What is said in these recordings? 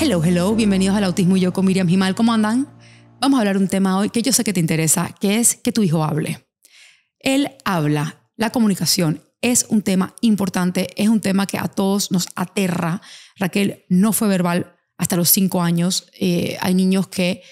Hello, hello, bienvenidos al Autismo y yo con Miriam Jimal. ¿Cómo andan? Vamos a hablar un tema hoy que yo sé que te interesa, que es que tu hijo hable. Él habla, la comunicación es un tema importante, es un tema que a todos nos aterra. Raquel no fue verbal hasta los cinco años. Eh, hay niños que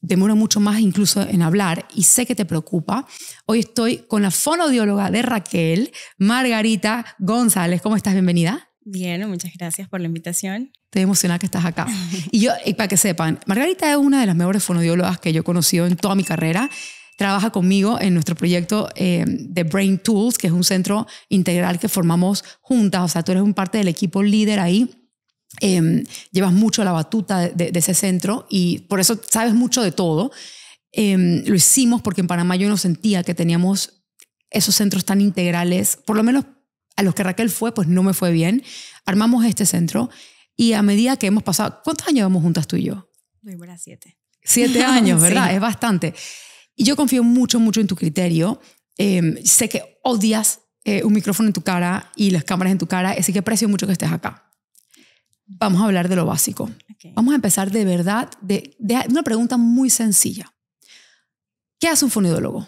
demoran mucho más incluso en hablar y sé que te preocupa. Hoy estoy con la fonodióloga de Raquel, Margarita González. ¿Cómo estás? Bienvenida. Bien, muchas gracias por la invitación. Estoy emocionada que estás acá. Y yo, para que sepan, Margarita es una de las mejores fonodiólogas que yo he conocido en toda mi carrera. Trabaja conmigo en nuestro proyecto eh, de Brain Tools, que es un centro integral que formamos juntas. O sea, tú eres un parte del equipo líder ahí. Em, llevas mucho la batuta de, ese centro y por eso sabes mucho de todo. Em, lo hicimos porque en Panamá yo no sentía que teníamos esos centros tan integrales, por lo menos a los que Raquel fue, pues no me fue bien. Armamos este centro y a medida que hemos pasado, ¿cuántos años vamos juntas tú y yo? siete. Siete años, ¿verdad? Es bastante. Y yo confío mucho, mucho en tu criterio. Em, sé que odias eh, un micrófono en tu cara y las cámaras en tu cara, así que aprecio mucho que estés acá. Vamos a hablar de lo básico. Vamos a empezar de verdad, de, de una pregunta muy sencilla. ¿Qué hace un fonodiólogo?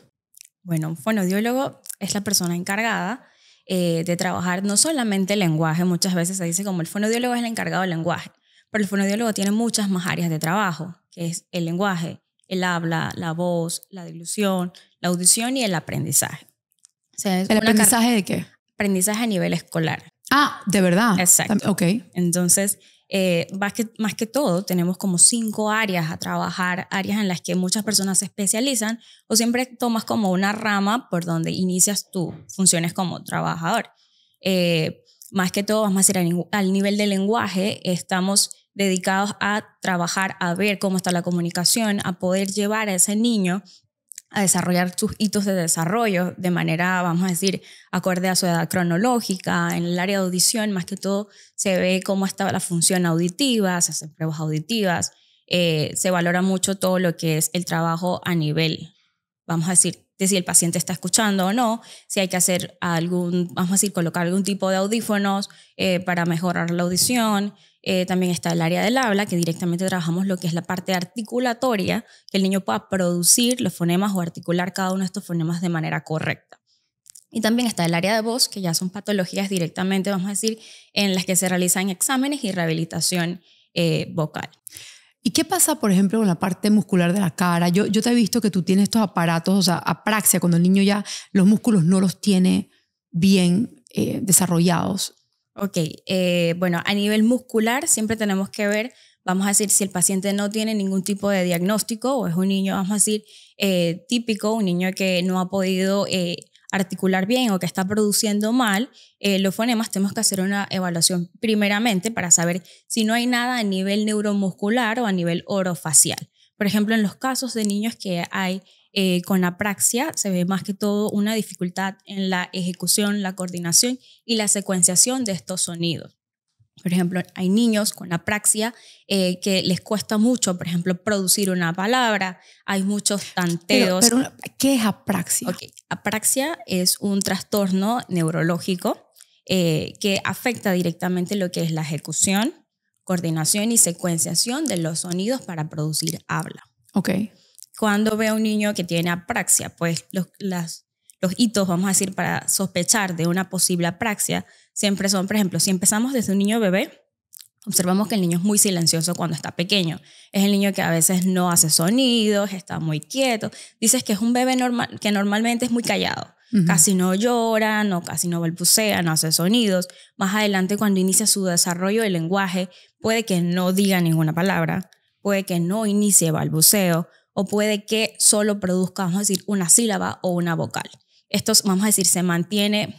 Bueno, un fonodiólogo es la persona encargada eh, de trabajar no solamente el lenguaje, muchas veces se dice como el fonodiólogo es el encargado del lenguaje, pero el fonodiólogo tiene muchas más áreas de trabajo, que es el lenguaje, el habla, la voz, la dilución, la audición y el aprendizaje. ¿El aprendizaje de qué? Aprendizaje a nivel escolar. Ah, de verdad. Exacto. Ok. Entonces, eh, más, que, todo, tenemos como cinco áreas a trabajar, áreas en las que muchas personas se especializan o siempre tomas como una rama por donde inicias tus funciones como trabajador. Eh, más que todo, vamos a decir, al nivel del lenguaje, estamos dedicados a trabajar, a ver cómo está la comunicación, a poder llevar a ese niño a desarrollar sus hitos de desarrollo de manera, vamos a decir, acorde a su edad cronológica. En el área de audición, más que todo, se ve cómo está la función auditiva, se hacen pruebas auditivas, eh, se valora mucho todo lo que es el trabajo a nivel, vamos a decir, de si el paciente está escuchando o no, si hay que hacer algún, vamos a decir, colocar algún tipo de audífonos eh, para mejorar la audición, eh, también está el área del habla, que directamente trabajamos lo que es la parte articulatoria, que el niño pueda producir los fonemas o articular cada uno de estos fonemas de manera correcta. Y también está el área de voz, que ya son patologías directamente, vamos a decir, en las que se realizan exámenes y rehabilitación eh, vocal. ¿Y qué pasa, por ejemplo, con la parte muscular de la cara? Yo, yo te he visto que tú tienes estos aparatos, o sea, apraxia, cuando el niño ya los músculos no los tiene bien eh, desarrollados. Ok, eh, bueno, a nivel muscular siempre tenemos que ver, vamos a decir, si el paciente no tiene ningún tipo de diagnóstico o es un niño, vamos a decir, eh, típico, un niño que no ha podido eh, articular bien o que está produciendo mal los fonemas, tenemos que hacer una evaluación primeramente para saber si no hay nada a nivel neuromuscular o a nivel orofacial. Por ejemplo, en los casos de niños que hay eh, con apraxia se ve más que todo una dificultad en la ejecución, la coordinación y la secuenciación de estos sonidos. Por ejemplo, hay niños con apraxia eh, que les cuesta mucho, por ejemplo, producir una palabra. Hay muchos tanteos. Pero, ¿qué es apraxia? Apraxia es un trastorno neurológico eh, que afecta directamente lo que es la ejecución, coordinación y secuenciación de los sonidos para producir habla. Okay cuando veo a un niño que tiene apraxia, pues los, las, los hitos, vamos a decir, para sospechar de una posible apraxia, siempre son, por ejemplo, si empezamos desde un niño bebé, observamos que el niño es muy silencioso cuando está pequeño. Es el niño que a veces no hace sonidos, está muy quieto. Dices que es un bebé normal, que normalmente es muy callado. Casi no llora, no, casi no balbucea, no hace sonidos. Más adelante, cuando inicia su desarrollo del lenguaje, puede que no diga ninguna palabra, puede que no inicie balbuceo, o puede que solo produzca, vamos a decir, una sílaba o una vocal. Esto, vamos a decir, se mantiene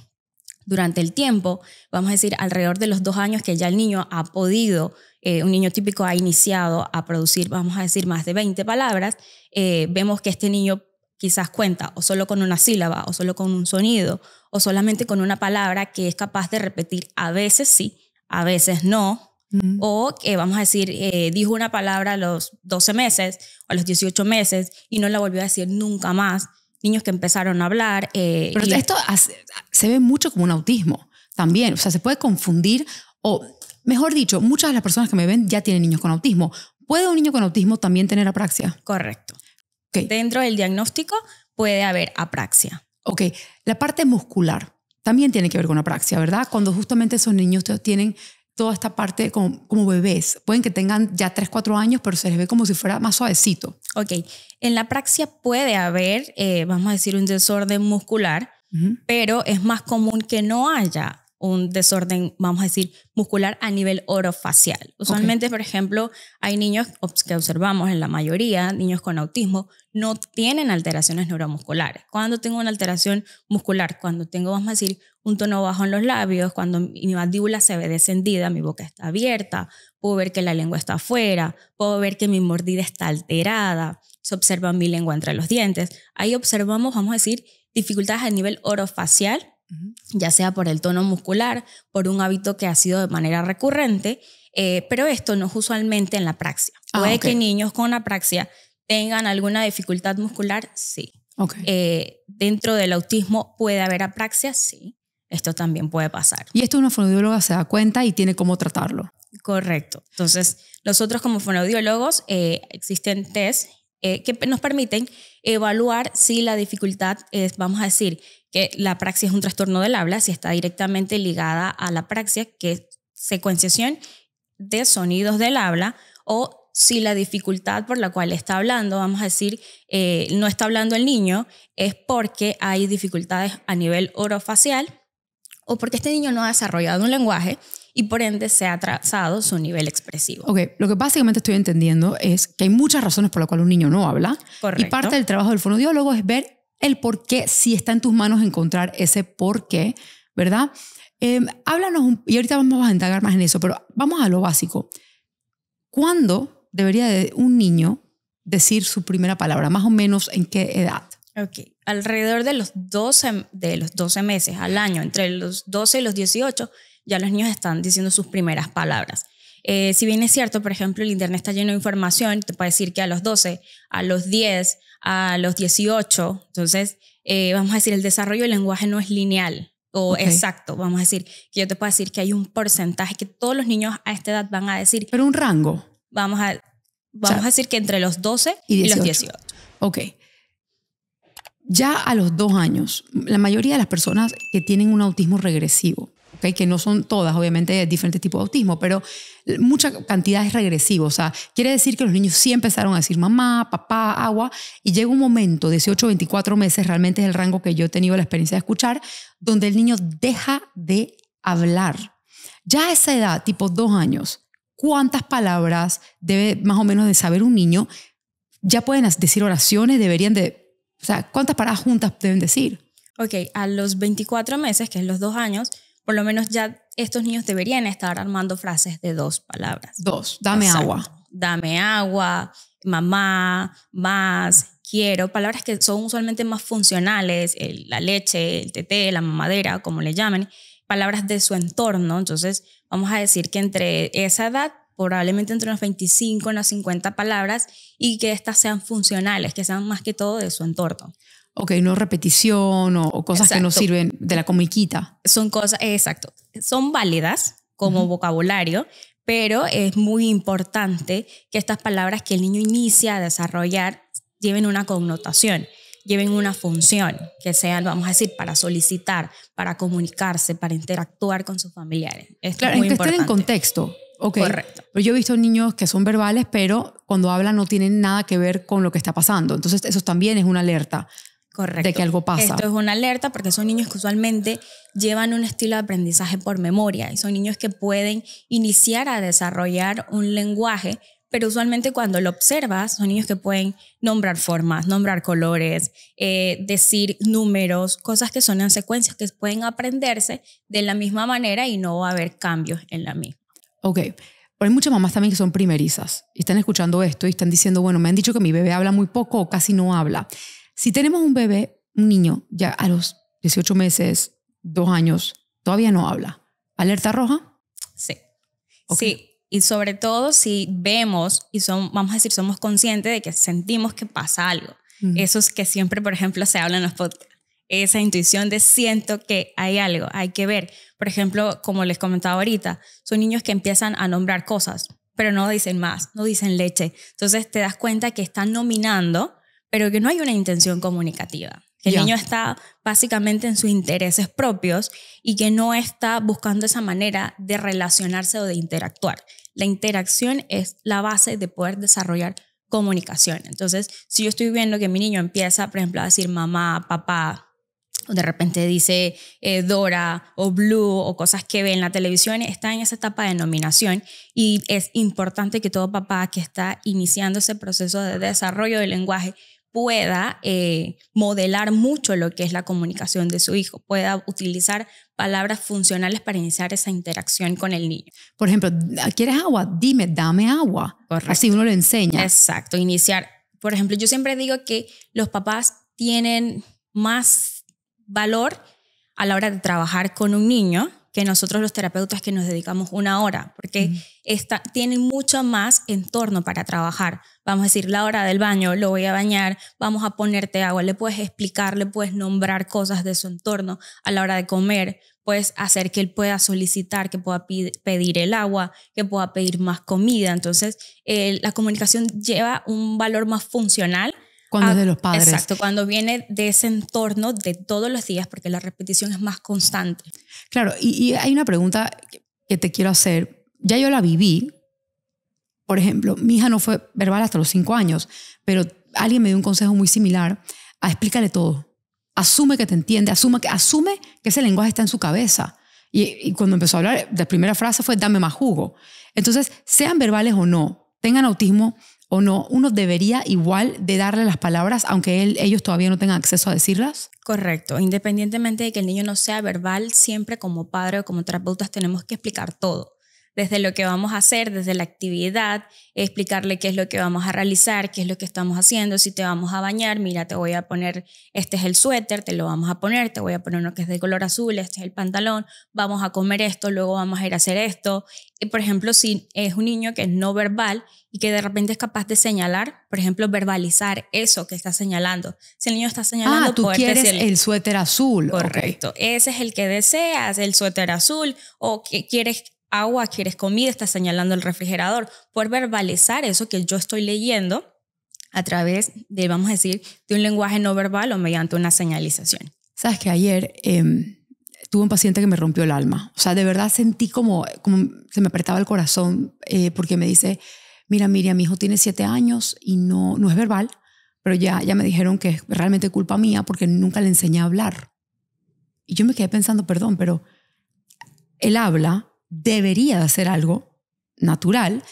durante el tiempo, vamos a decir, alrededor de los dos años que ya el niño ha podido, eh, un niño típico ha iniciado a producir, vamos a decir, más de 20 palabras, eh, vemos que este niño quizás cuenta o solo con una sílaba o solo con un sonido o solamente con una palabra que es capaz de repetir a veces sí, a veces no, o que, vamos a decir, eh, dijo una palabra a los 12 meses o a los 18 meses y no la volvió a decir nunca más. Niños que empezaron a hablar. Eh, Pero esto se ve mucho como un autismo también. O sea, se puede confundir o, mejor dicho, muchas de las personas que me ven ya tienen niños con autismo. ¿Puede un niño con autismo también tener apraxia? Correcto. Dentro del diagnóstico puede haber apraxia. Ok, la parte muscular también tiene que ver con apraxia, ¿verdad? Cuando justamente esos niños tienen toda esta parte como, bebés. Pueden que tengan ya 3, 4 años, pero se les ve como si fuera más suavecito. Ok, en la praxia puede haber, eh, vamos a decir, un desorden muscular, pero es más común que no haya un desorden, vamos a decir, muscular a nivel orofacial. Usualmente, por ejemplo, hay niños que observamos en la mayoría, niños con autismo, no tienen alteraciones neuromusculares. Cuando tengo una alteración muscular, cuando tengo, vamos a decir, un tono bajo en los labios, cuando mi mandíbula se ve descendida, mi boca está abierta, puedo ver que la lengua está afuera, puedo ver que mi mordida está alterada, se observa mi lengua entre los dientes. Ahí observamos, vamos a decir, dificultades a nivel orofacial ya sea por el tono muscular, por un hábito que ha sido de manera recurrente, eh, pero esto no es usualmente en la praxia. Ah, puede que niños con apraxia tengan alguna dificultad muscular, sí. Eh, dentro del autismo puede haber apraxia, sí. Esto también puede pasar. Y esto una fonoaudióloga se da cuenta y tiene cómo tratarlo. Correcto. Entonces, nosotros como fonoaudiólogos eh, existen test que nos permiten evaluar si la dificultad es, vamos a decir, que la praxia es un trastorno del habla si está directamente ligada a la praxia, que es secuenciación de sonidos del habla o si la dificultad por la cual está hablando, vamos a decir, eh, no está hablando el niño, es porque hay dificultades a nivel orofacial o porque este niño no ha desarrollado un lenguaje y por ende se ha atrasado su nivel expresivo. Ok, lo que básicamente estoy entendiendo es que hay muchas razones por las cuales un niño no habla. Y parte del trabajo del fonodiólogo es ver el por qué, si está en tus manos encontrar ese por qué, ¿verdad? Em, háblanos, un, y ahorita vamos a entrar más en eso, pero vamos a lo básico. ¿Cuándo debería de un niño decir su primera palabra? Más o menos en qué edad. Ok, alrededor de los 12, de los 12 meses al año, entre los 12 y los 18, ya los niños están diciendo sus primeras palabras. Eh, si bien es cierto, por ejemplo, el Internet está lleno de información, te puede decir que a los 12, a los 10, a los 18, entonces, eh, vamos a decir, el desarrollo del lenguaje no es lineal o exacto, vamos a decir, que yo te puedo decir que hay un porcentaje que todos los niños a esta edad van a decir. Pero un rango. Vamos a, vamos a decir que entre los 12 y, y los 18. Ok ya a los dos años, la mayoría de las personas que tienen un autismo regresivo que no son todas, obviamente, diferentes tipos de autismo, pero mucha cantidad es regresivo. O sea, quiere decir que los niños sí empezaron a decir mamá, papá, agua, y llega un momento, 18, 24 meses, realmente es el rango que yo he tenido la experiencia de escuchar, donde el niño deja de hablar. Ya a esa edad, tipo dos años, ¿cuántas palabras debe más o menos de saber un niño? Ya pueden decir oraciones, deberían de... O sea, ¿cuántas palabras juntas deben decir? Ok, a los 24 meses, que es los dos años, por lo menos ya estos niños deberían estar armando frases de dos palabras. Dos, dame agua. Dame agua, mamá, más, quiero, palabras que son usualmente más funcionales, la leche, el teté, la mamadera, como le llamen, palabras de su entorno. Entonces, vamos a decir que entre esa edad, probablemente entre unas 25 y unas 50 palabras, y que estas sean funcionales, que sean más que todo de su entorno ok, no repetición o, cosas que no sirven de la comiquita. Son cosas, exacto, son válidas como vocabulario, pero es muy importante que estas palabras que el niño inicia a desarrollar lleven una connotación, lleven una función, que sea vamos a decir, para solicitar, para comunicarse, para interactuar con sus familiares. Es claro, en que estén en contexto. Okay. Correcto. Pero yo he visto niños que son verbales, pero cuando hablan no tienen nada que ver con lo que está pasando. Entonces, eso también es una alerta. Correcto. de que algo pasa. Esto es una alerta porque son niños que usualmente llevan un estilo de aprendizaje por memoria y son niños que pueden iniciar a desarrollar un lenguaje, pero usualmente cuando lo observas son niños que pueden nombrar formas, nombrar colores, eh, decir números, cosas que son en secuencias que pueden aprenderse de la misma manera y no va a haber cambios en la misma. Ok. hay muchas mamás también que son primerizas y están escuchando esto y están diciendo, bueno, me han dicho que mi bebé habla muy poco o casi no habla. Si tenemos un bebé, un niño, ya a los 18 meses, dos años, todavía no habla. ¿Alerta roja? Sí. Sí, y sobre todo si vemos y son, vamos a decir, somos conscientes de que sentimos que pasa algo. Eso es que siempre, por ejemplo, se habla en los podcasts. Esa intuición de siento que hay algo, hay que ver. Por ejemplo, como les comentaba ahorita, son niños que empiezan a nombrar cosas, pero no dicen más, no dicen leche. Entonces te das cuenta que están nominando pero que no hay una intención comunicativa. el niño está básicamente en sus intereses propios y que no está buscando esa manera de relacionarse o de interactuar. La interacción es la base de poder desarrollar comunicación. Entonces, si yo estoy viendo que mi niño empieza, por ejemplo, a decir mamá, papá, o de repente dice eh, Dora o Blue o cosas que ve en la televisión, está en esa etapa de nominación y es importante que todo papá que está iniciando ese proceso de desarrollo del lenguaje pueda eh, modelar mucho lo que es la comunicación de su hijo, pueda utilizar palabras funcionales para iniciar esa interacción con el niño. Por ejemplo, ¿quieres agua? Dime, dame agua. Así uno lo enseña. Exacto, iniciar. Por ejemplo, yo siempre digo que los papás tienen más valor a la hora de trabajar con un niño que nosotros los terapeutas que nos dedicamos una hora, porque tienen mucho más entorno para trabajar vamos a decir la hora del baño, lo voy a bañar, vamos a ponerte agua, le puedes explicar, le puedes nombrar cosas de su entorno a la hora de comer, puedes hacer que él pueda solicitar, que pueda pedir el agua, que pueda pedir más comida. Entonces, la comunicación lleva un valor más funcional. Cuando es de los padres. Exacto, cuando viene de ese entorno de todos los días, porque la repetición es más constante. Claro, y hay una pregunta que te quiero hacer. Ya yo la viví, por ejemplo, mi hija no fue verbal hasta los cinco años, pero alguien me dio un consejo muy similar a explícale todo. Asume que te entiende, asume que, asume que ese lenguaje está en su cabeza. Y, cuando empezó a hablar, la primera frase fue, dame más jugo. Entonces, sean verbales o no, tengan autismo o no, uno debería igual de darle las palabras, aunque él, ellos todavía no tengan acceso a decirlas. Correcto, independientemente de que el niño no sea verbal, siempre como padre o como terapeutas tenemos que explicar todo desde lo que vamos a hacer, desde la actividad, explicarle qué es lo que vamos a realizar, qué es lo que estamos haciendo, si te vamos a bañar, mira, te voy a poner, este es el suéter, te lo vamos a poner, te voy a poner uno que es de color azul, este es el pantalón, vamos a comer esto, luego vamos a ir a hacer esto. Y por ejemplo, si es un niño que es no verbal y que de repente es capaz de señalar, por ejemplo, verbalizar eso que está señalando. Si el niño está señalando, ah, tú quieres el suéter azul. Correcto. Ese es el que deseas, el suéter azul, o que quieres agua, quieres comida, estás señalando el refrigerador. Por verbalizar eso que yo estoy leyendo a través de, vamos a decir, de un lenguaje no verbal o mediante una señalización. Sabes que ayer eh, tuve un paciente que me rompió el alma. O sea, de verdad sentí como, como se me apretaba el corazón eh, porque me dice, mira, Miriam, mi hijo tiene siete años y no, no es verbal, pero ya, ya me dijeron que es realmente culpa mía porque nunca le enseñé a hablar. Y yo me quedé pensando, perdón, pero él habla, debería de hacer algo natural.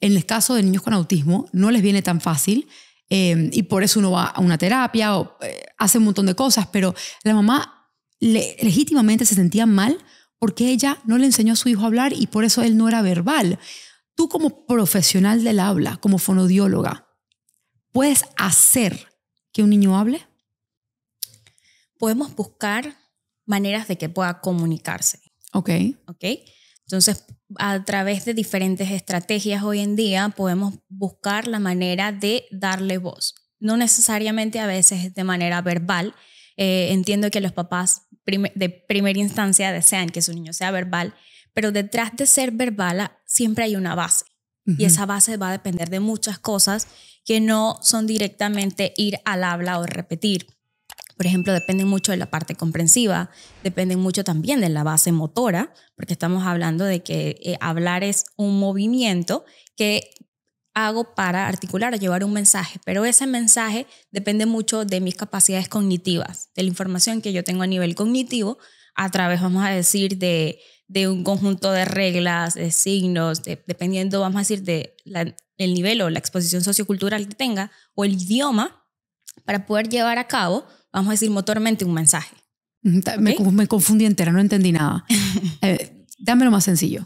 En el caso de niños con autismo no les viene tan fácil em, y por eso uno va a una terapia o eh, hace un montón de cosas, pero la mamá legítimamente se sentía mal porque ella no le enseñó a su hijo a hablar y por eso él no era verbal. Tú como profesional del habla, como fonodióloga, ¿puedes hacer que un niño hable? Podemos buscar maneras de que pueda comunicarse. Ok. Ok. Entonces, a través de diferentes estrategias hoy en día podemos buscar la manera de darle voz. No necesariamente a veces de manera verbal. Eh, entiendo que los papás de primera instancia desean que su niño sea verbal, pero detrás de ser verbal ah, siempre hay una base. Y esa base va a depender de muchas cosas que no son directamente ir al habla o repetir por ejemplo, dependen mucho de la parte comprensiva, dependen mucho también de la base motora, porque estamos hablando de que eh, hablar es un movimiento que hago para articular o llevar un mensaje, pero ese mensaje depende mucho de mis capacidades cognitivas, de la información que yo tengo a nivel cognitivo, a través, vamos a decir, de, de un conjunto de reglas, de signos, dependiendo, vamos a decir, de el nivel o la exposición sociocultural que tenga o el idioma para poder llevar a cabo vamos a decir motormente, un mensaje. Me, confundí entera, no entendí nada. eh, dámelo más sencillo.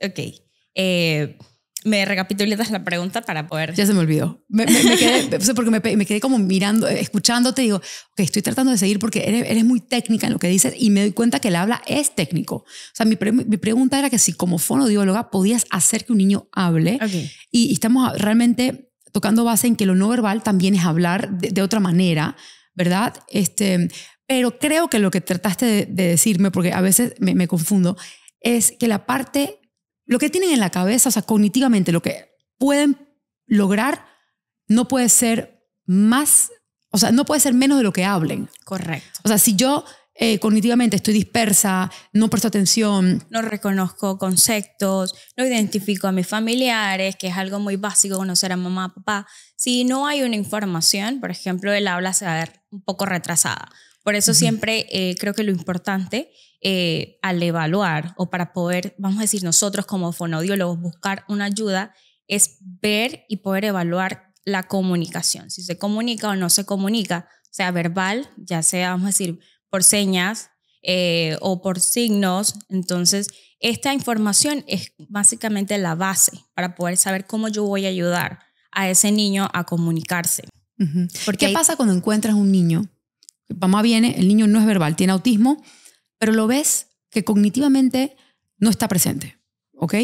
Ok. Eh, me recapitulé la pregunta para poder... Ya se me olvidó. Me, porque me, quedé como mirando, eh, escuchándote, digo, ok, estoy tratando de seguir porque eres, muy técnica en lo que dices y me doy cuenta que el habla es técnico. O sea, mi, pregunta era que si como fonodióloga podías hacer que un niño hable y, estamos realmente tocando base en que lo no verbal también es hablar de, de otra manera ¿verdad? Este, pero creo que lo que trataste de, decirme, porque a veces me, confundo, es que la parte, lo que tienen en la cabeza, o sea, cognitivamente, lo que pueden lograr, no puede ser más, o sea, no puede ser menos de lo que hablen. Correcto. O sea, si yo eh, cognitivamente estoy dispersa, no presto atención. No reconozco conceptos, no identifico a mis familiares, que es algo muy básico conocer a mamá, papá si no hay una información, por ejemplo, el habla se va a ver un poco retrasada. Por eso siempre eh, creo que lo importante eh, al evaluar o para poder, vamos a decir, nosotros como fonoaudiólogos buscar una ayuda es ver y poder evaluar la comunicación, si se comunica o no se comunica, sea verbal, ya sea, vamos a decir, por señas eh, o por signos. Entonces, esta información es básicamente la base para poder saber cómo yo voy a ayudar a ese niño a comunicarse. ¿Qué pasa cuando encuentras un niño? Mamá viene, el niño no es verbal, tiene autismo, pero lo ves que cognitivamente no está presente, ¿ok?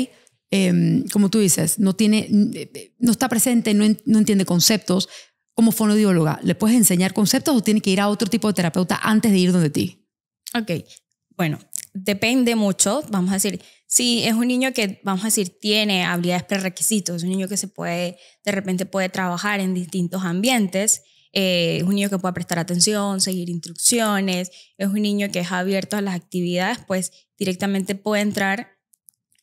Em, como tú dices, no, tiene, eh, eh, no está presente, no, no entiende conceptos. Como fonodióloga, ¿le puedes enseñar conceptos o tiene que ir a otro tipo de terapeuta antes de ir donde ti? Ok, bueno, depende mucho, vamos a decir, Sí, es un niño que, vamos a decir, tiene habilidades prerequisitos, es un niño que se puede, de repente puede trabajar en distintos ambientes, eh, es un niño que puede prestar atención, seguir instrucciones, es un niño que es abierto a las actividades, pues directamente puede entrar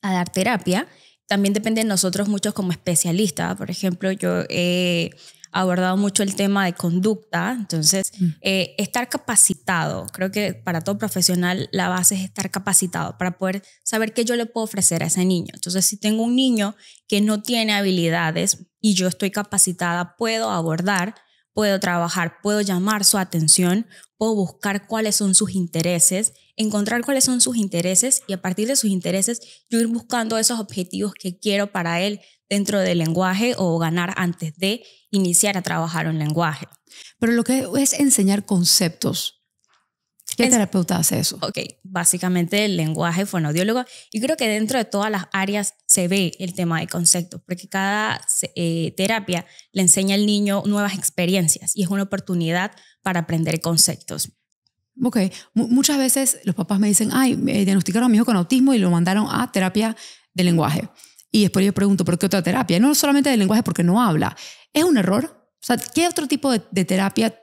a dar terapia. También depende de nosotros muchos como especialistas, por ejemplo, yo... Eh, abordado mucho el tema de conducta. Entonces, mm. eh, estar capacitado, creo que para todo profesional la base es estar capacitado para poder saber qué yo le puedo ofrecer a ese niño. Entonces, si tengo un niño que no tiene habilidades y yo estoy capacitada, puedo abordar, puedo trabajar, puedo llamar su atención, puedo buscar cuáles son sus intereses, encontrar cuáles son sus intereses y a partir de sus intereses yo ir buscando esos objetivos que quiero para él dentro del lenguaje o ganar antes de iniciar a trabajar en lenguaje. Pero lo que es enseñar conceptos. ¿Qué terapeuta hace eso? Ok, básicamente el lenguaje fonoaudiólogo. Y creo que dentro de todas las áreas se ve el tema de conceptos, porque cada eh, terapia le enseña al niño nuevas experiencias y es una oportunidad para aprender conceptos. Ok, muchas veces los papás me dicen, ay, me diagnosticaron a mi hijo con autismo y lo mandaron a terapia de lenguaje. Y después yo pregunto, ¿por qué otra terapia? No solamente del lenguaje porque no habla. ¿Es un error? O sea, ¿qué otro tipo de, terapia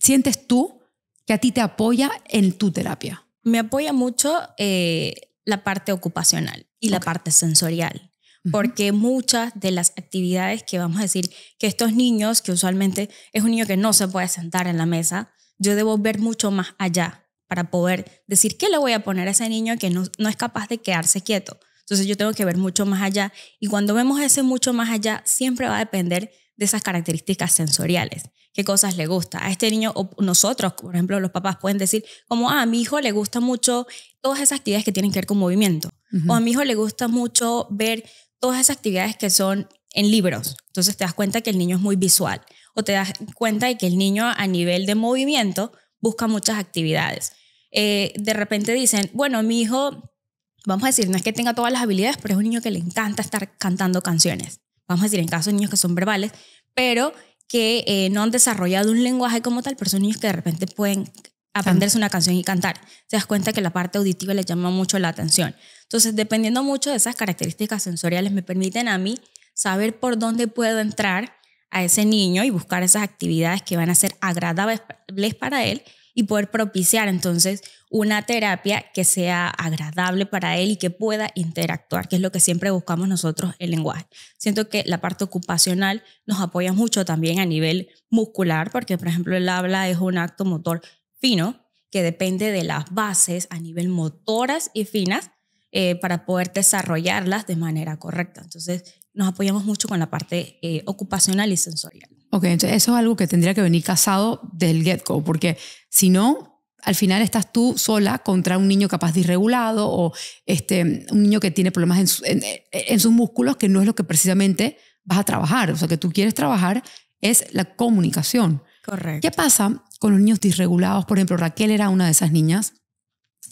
sientes tú que a ti te apoya en tu terapia? Me apoya mucho eh, la parte ocupacional y la parte sensorial porque muchas de las actividades que vamos a decir que estos niños, que usualmente es un niño que no se puede sentar en la mesa, yo debo ver mucho más allá para poder decir qué le voy a poner a ese niño que no es capaz de quedarse quieto. Entonces yo tengo que ver mucho más allá y cuando vemos ese mucho más allá siempre va a depender de esas características sensoriales. ¿Qué cosas le gusta? A este niño o nosotros, por ejemplo, los papás pueden decir como, ah, a mi hijo le gusta mucho todas esas actividades que tienen que ver con movimiento. O a mi hijo le gusta mucho ver todas esas actividades que son en libros. Entonces te das cuenta que el niño es muy visual. O te das cuenta de que el niño a nivel de movimiento busca muchas actividades. Eh, de repente dicen, bueno, mi hijo vamos a decir, no es que tenga todas las habilidades, pero es un niño que le encanta estar cantando canciones. Vamos a decir, en caso de niños que son verbales, pero que eh, no han desarrollado un lenguaje como tal, pero son niños que de repente pueden aprenderse una canción y cantar. Se das cuenta que la parte auditiva le llama mucho la atención. Entonces, dependiendo mucho de esas características sensoriales, me permiten a mí saber por dónde puedo entrar a ese niño y buscar esas actividades que van a ser agradables para él y poder propiciar entonces una terapia que sea agradable para él y que pueda interactuar, que es lo que siempre buscamos nosotros el lenguaje. Siento que la parte ocupacional nos apoya mucho también a nivel muscular, porque por ejemplo el habla es un acto motor fino que depende de las bases a nivel motoras y finas eh, para poder desarrollarlas de manera correcta. Entonces nos apoyamos mucho con la parte eh, ocupacional y sensorial. Ok, entonces eso es algo que tendría que venir casado del get-go, porque si no, al final estás tú sola contra un niño capaz disregulado o este, un niño que tiene problemas en, sus músculos, que no es lo que precisamente vas a trabajar. O sea, que tú quieres trabajar es la comunicación. Correcto. ¿Qué pasa con los niños disregulados? Por ejemplo, Raquel era una de esas niñas.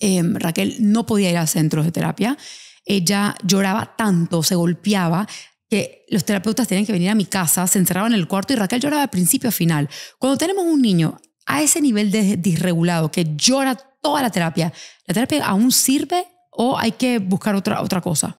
Em, Raquel no podía ir a centros de terapia. Ella lloraba tanto, se golpeaba, que los terapeutas tenían que venir a mi casa, se encerraban en el cuarto y Raquel lloraba de principio a final. Cuando tenemos un niño a ese nivel de desregulado que llora toda la terapia, ¿la terapia aún sirve o hay que buscar otra, otra cosa?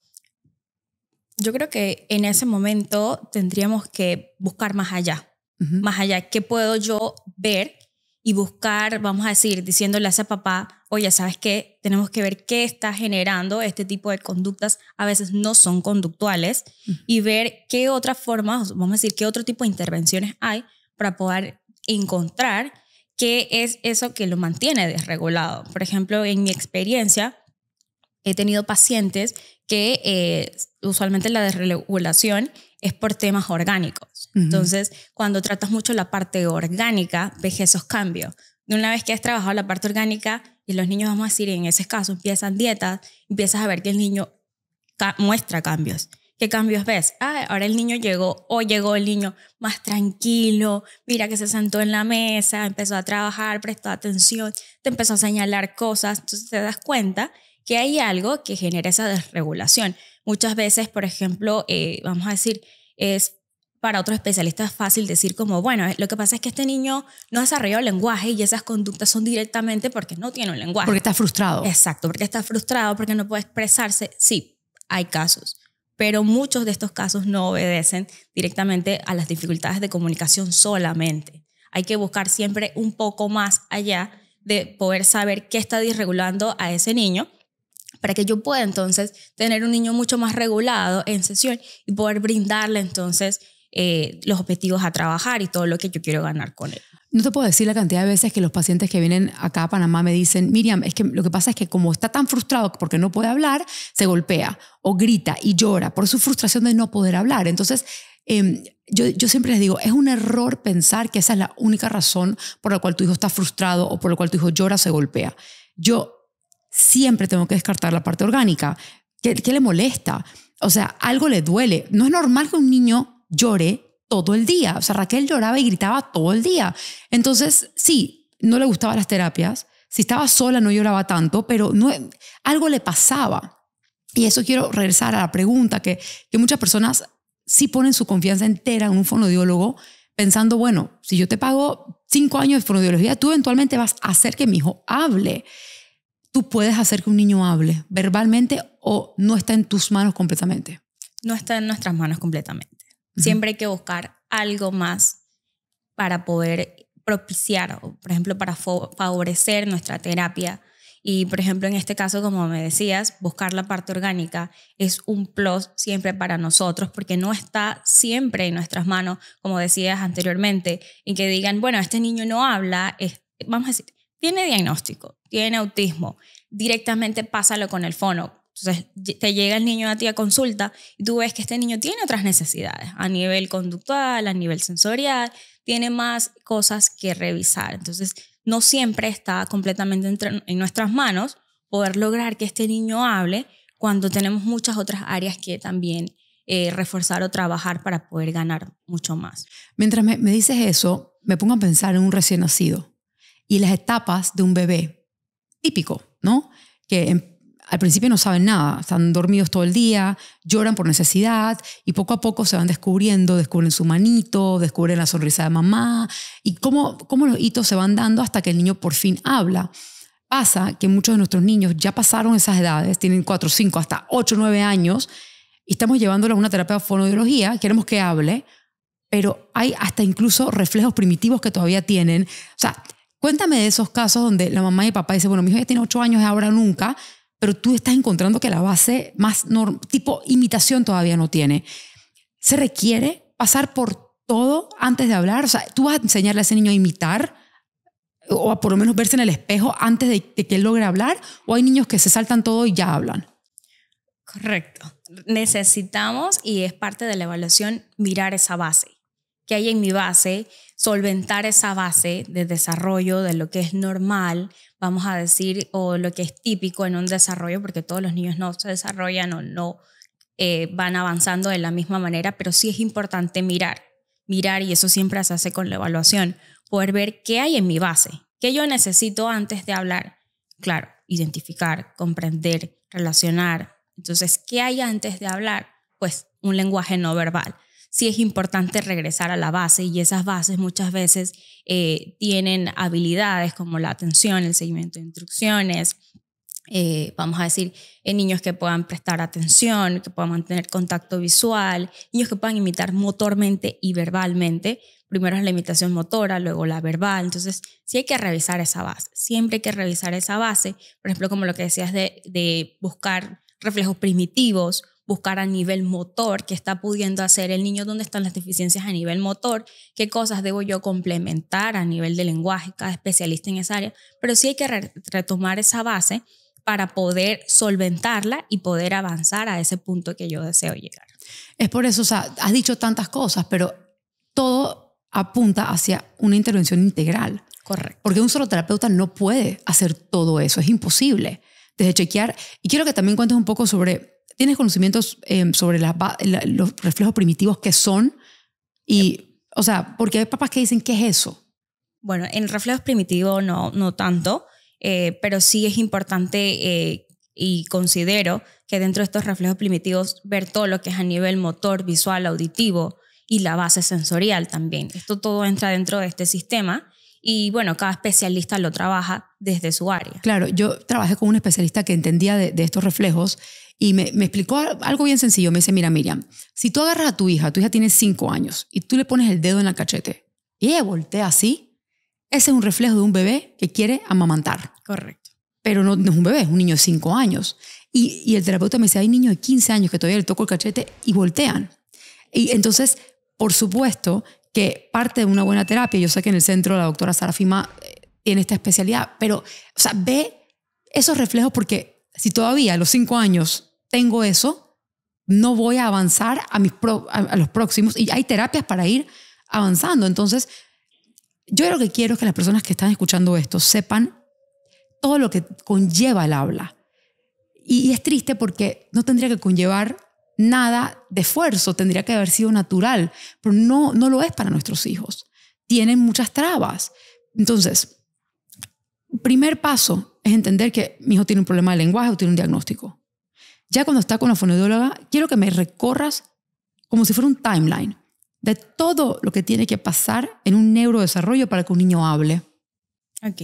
Yo creo que en ese momento tendríamos que buscar más allá. Más allá, ¿qué puedo yo ver y buscar, vamos a decir, diciéndole a ese papá, oye, ¿sabes qué? Tenemos que ver qué está generando este tipo de conductas, a veces no son conductuales, y ver qué otras formas, vamos a decir, qué otro tipo de intervenciones hay para poder encontrar qué es eso que lo mantiene desregulado. Por ejemplo, en mi experiencia, he tenido pacientes que eh, usualmente la desregulación es por temas orgánicos. Entonces, cuando tratas mucho la parte orgánica, ves esos cambios. De una vez que has trabajado la parte orgánica y los niños, vamos a decir, en ese caso empiezan dietas, empiezas a ver que el niño muestra cambios. ¿Qué cambios ves? Ah, ahora el niño llegó o llegó el niño más tranquilo, mira que se sentó en la mesa, empezó a trabajar, prestó atención, te empezó a señalar cosas, entonces te das cuenta que hay algo que genera esa desregulación. Muchas veces, por ejemplo, eh, vamos a decir, es para especialista es fácil decir como, bueno, eh, lo que pasa es que este niño no ha el lenguaje y esas conductas son directamente porque no tiene un lenguaje. Porque está frustrado. Exacto, porque está frustrado, porque no puede expresarse. Sí, hay casos pero muchos de estos casos no obedecen directamente a las dificultades de comunicación solamente. Hay que buscar siempre un poco más allá de poder saber qué está disregulando a ese niño para que yo pueda entonces tener un niño mucho más regulado en sesión y poder brindarle entonces eh, los objetivos a trabajar y todo lo que yo quiero ganar con él. No te puedo decir la cantidad de veces que los pacientes que vienen acá a Panamá me dicen, Miriam, es que lo que pasa es que como está tan frustrado porque no puede hablar, se golpea o grita y llora por su frustración de no poder hablar. Entonces, em, yo, siempre les digo, es un error pensar que esa es la única razón por la cual tu hijo está frustrado o por la cual tu hijo llora se golpea. Yo siempre tengo que descartar la parte orgánica. ¿Qué, qué le molesta? O sea, algo le duele. No es normal que un niño llore todo el día. O sea, Raquel lloraba y gritaba todo el día. Entonces, sí, no le gustaban las terapias. Si estaba sola no lloraba tanto, pero no, algo le pasaba. Y eso quiero regresar a la pregunta que, que muchas personas sí ponen su confianza entera en un fonodiólogo pensando, bueno, si yo te pago cinco años de fonodiología, tú eventualmente vas a hacer que mi hijo hable. Tú puedes hacer que un niño hable verbalmente o no está en tus manos completamente. No está en nuestras manos completamente. Siempre hay que buscar algo más para poder propiciar, por ejemplo, para favorecer nuestra terapia. Y, por ejemplo, en este caso, como me decías, buscar la parte orgánica es un plus siempre para nosotros porque no está siempre en nuestras manos, como decías anteriormente, y que digan, bueno, este niño no habla, vamos a decir, tiene diagnóstico, tiene autismo, directamente pásalo con el fono, entonces, te llega el niño a ti a consulta y tú ves que este niño tiene otras necesidades a nivel conductual, a nivel sensorial, tiene más cosas que revisar. Entonces, no siempre está completamente en nuestras manos poder lograr que este niño hable cuando tenemos muchas otras áreas que también eh, reforzar o trabajar para poder ganar mucho más. Mientras me, dices eso, me pongo a pensar en un recién nacido y las etapas de un bebé típico, ¿no? Que en em, al principio no saben nada, están dormidos todo el día, lloran por necesidad y poco a poco se van descubriendo, descubren su manito, descubren la sonrisa de mamá y cómo, cómo los hitos se van dando hasta que el niño por fin habla. Pasa que muchos de nuestros niños ya pasaron esas edades, tienen 4, 5, hasta 8, 9 años y estamos llevándolos a una terapia de fonoaudiología, queremos que hable, pero hay hasta incluso reflejos primitivos que todavía tienen. O sea, cuéntame de esos casos donde la mamá y el papá dicen, bueno, mi hijo ya tiene 8 años, ahora nunca, pero tú estás encontrando que la base más tipo imitación todavía no tiene. Se requiere pasar por todo antes de hablar. O sea, tú vas a enseñarle a ese niño a imitar o a por lo menos verse en el espejo antes de, que él logre hablar. O hay niños que se saltan todo y ya hablan. Correcto. Necesitamos, y es parte de la evaluación, mirar esa base. que hay en mi base? Solventar esa base de desarrollo de lo que es normal, vamos a decir, o lo que es típico en un desarrollo, porque todos los niños no se desarrollan o no eh, van avanzando de la misma manera, pero sí es importante mirar, mirar, y eso siempre se hace con la evaluación, poder ver qué hay en mi base, qué yo necesito antes de hablar. Claro, identificar, comprender, relacionar. Entonces, ¿qué hay antes de hablar? Pues un lenguaje no verbal sí es importante regresar a la base y esas bases muchas veces eh, tienen habilidades como la atención, el seguimiento de instrucciones, eh, vamos a decir, en eh, niños que puedan prestar atención, que puedan mantener contacto visual, niños que puedan imitar motormente y verbalmente. Primero es la imitación motora, luego la verbal. Entonces, sí hay que revisar esa base. Siempre hay que revisar esa base. Por ejemplo, como lo que decías de, de buscar reflejos primitivos buscar a nivel motor, qué está pudiendo hacer el niño, dónde están las deficiencias a nivel motor, qué cosas debo yo complementar a nivel de lenguaje, cada especialista en esa área, pero sí hay que retomar esa base para poder solventarla y poder avanzar a ese punto que yo deseo llegar. Es por eso, o sea, has dicho tantas cosas, pero todo apunta hacia una intervención integral. Correcto. Porque un solo terapeuta no puede hacer todo eso, es imposible. Desde chequear, y quiero que también cuentes un poco sobre tienes conocimientos em, sobre los reflejos primitivos que son y, o sea, porque hay papás que dicen, ¿qué es eso? Bueno, en reflejos primitivos no, no tanto, eh, pero sí es importante eh, y considero que dentro de estos reflejos primitivos ver todo lo que es a nivel motor, visual, auditivo y la base sensorial también. Esto todo entra dentro de este sistema y bueno, cada especialista lo trabaja desde su área. Claro, yo trabajé con un especialista que entendía de, de estos reflejos y me, explicó algo bien sencillo. Me dice, mira, Miriam, si tú agarras a tu hija, tu hija tiene cinco años, y tú le pones el dedo en la cachete y ella voltea así, ese es un reflejo de un bebé que quiere amamantar. Correcto. Pero no, es un bebé, es un niño de cinco años. Y, el terapeuta me dice, hay niños de 15 años que todavía le toco el cachete y voltean. Y entonces, por supuesto que parte de una buena terapia, yo sé que en el centro la doctora Sarafima eh, tiene esta especialidad, pero, o sea, ve esos reflejos porque si todavía a los cinco años tengo eso, no voy a avanzar a, mis a, los próximos. Y hay terapias para ir avanzando. Entonces, yo lo que quiero es que las personas que están escuchando esto sepan todo lo que conlleva el habla. Y, es triste porque no tendría que conllevar nada de esfuerzo, tendría que haber sido natural, pero no, no lo es para nuestros hijos. Tienen muchas trabas. Entonces, primer paso es entender que mi hijo tiene un problema de lenguaje o tiene un diagnóstico ya cuando está con la fonoaudióloga, quiero que me recorras como si fuera un timeline de todo lo que tiene que pasar en un neurodesarrollo para que un niño hable. Ok.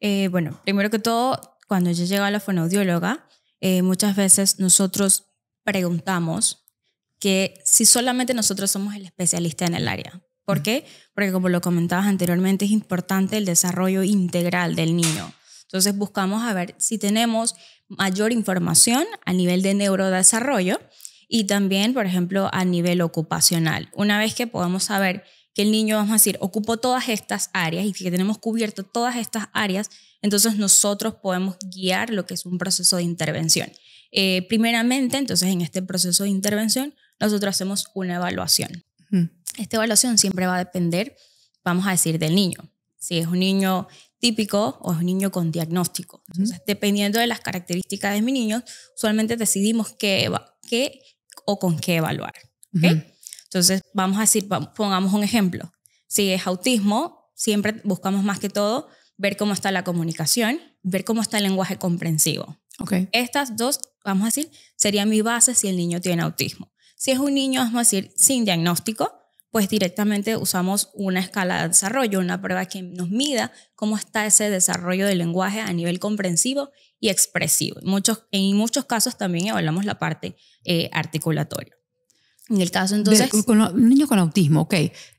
Eh, bueno, primero que todo, cuando yo llego a la fonoaudióloga, eh, muchas veces nosotros preguntamos que si solamente nosotros somos el especialista en el área. ¿Por mm. qué? Porque como lo comentabas anteriormente, es importante el desarrollo integral del niño. Entonces buscamos a ver si tenemos mayor información a nivel de neurodesarrollo y también, por ejemplo, a nivel ocupacional. Una vez que podamos saber que el niño, vamos a decir, ocupó todas estas áreas y que tenemos cubierto todas estas áreas, entonces nosotros podemos guiar lo que es un proceso de intervención. Eh, primeramente, entonces, en este proceso de intervención, nosotros hacemos una evaluación. Mm. Esta evaluación siempre va a depender, vamos a decir, del niño. Si es un niño típico o es un niño con diagnóstico. Entonces, dependiendo de las características de mi niño, usualmente decidimos qué, qué o con qué evaluar. Entonces, vamos a decir, pongamos un ejemplo. Si es autismo, siempre buscamos más que todo ver cómo está la comunicación, ver cómo está el lenguaje comprensivo. Okay. Estas dos, vamos a decir, serían mi base si el niño tiene autismo. Si es un niño, vamos a decir, sin diagnóstico, pues directamente usamos una escala de desarrollo, una prueba que nos mida cómo está ese desarrollo del lenguaje a nivel comprensivo y expresivo. En muchos, en muchos casos también evaluamos la parte eh, articulatoria. En el caso entonces... De, con niño con autismo, ok,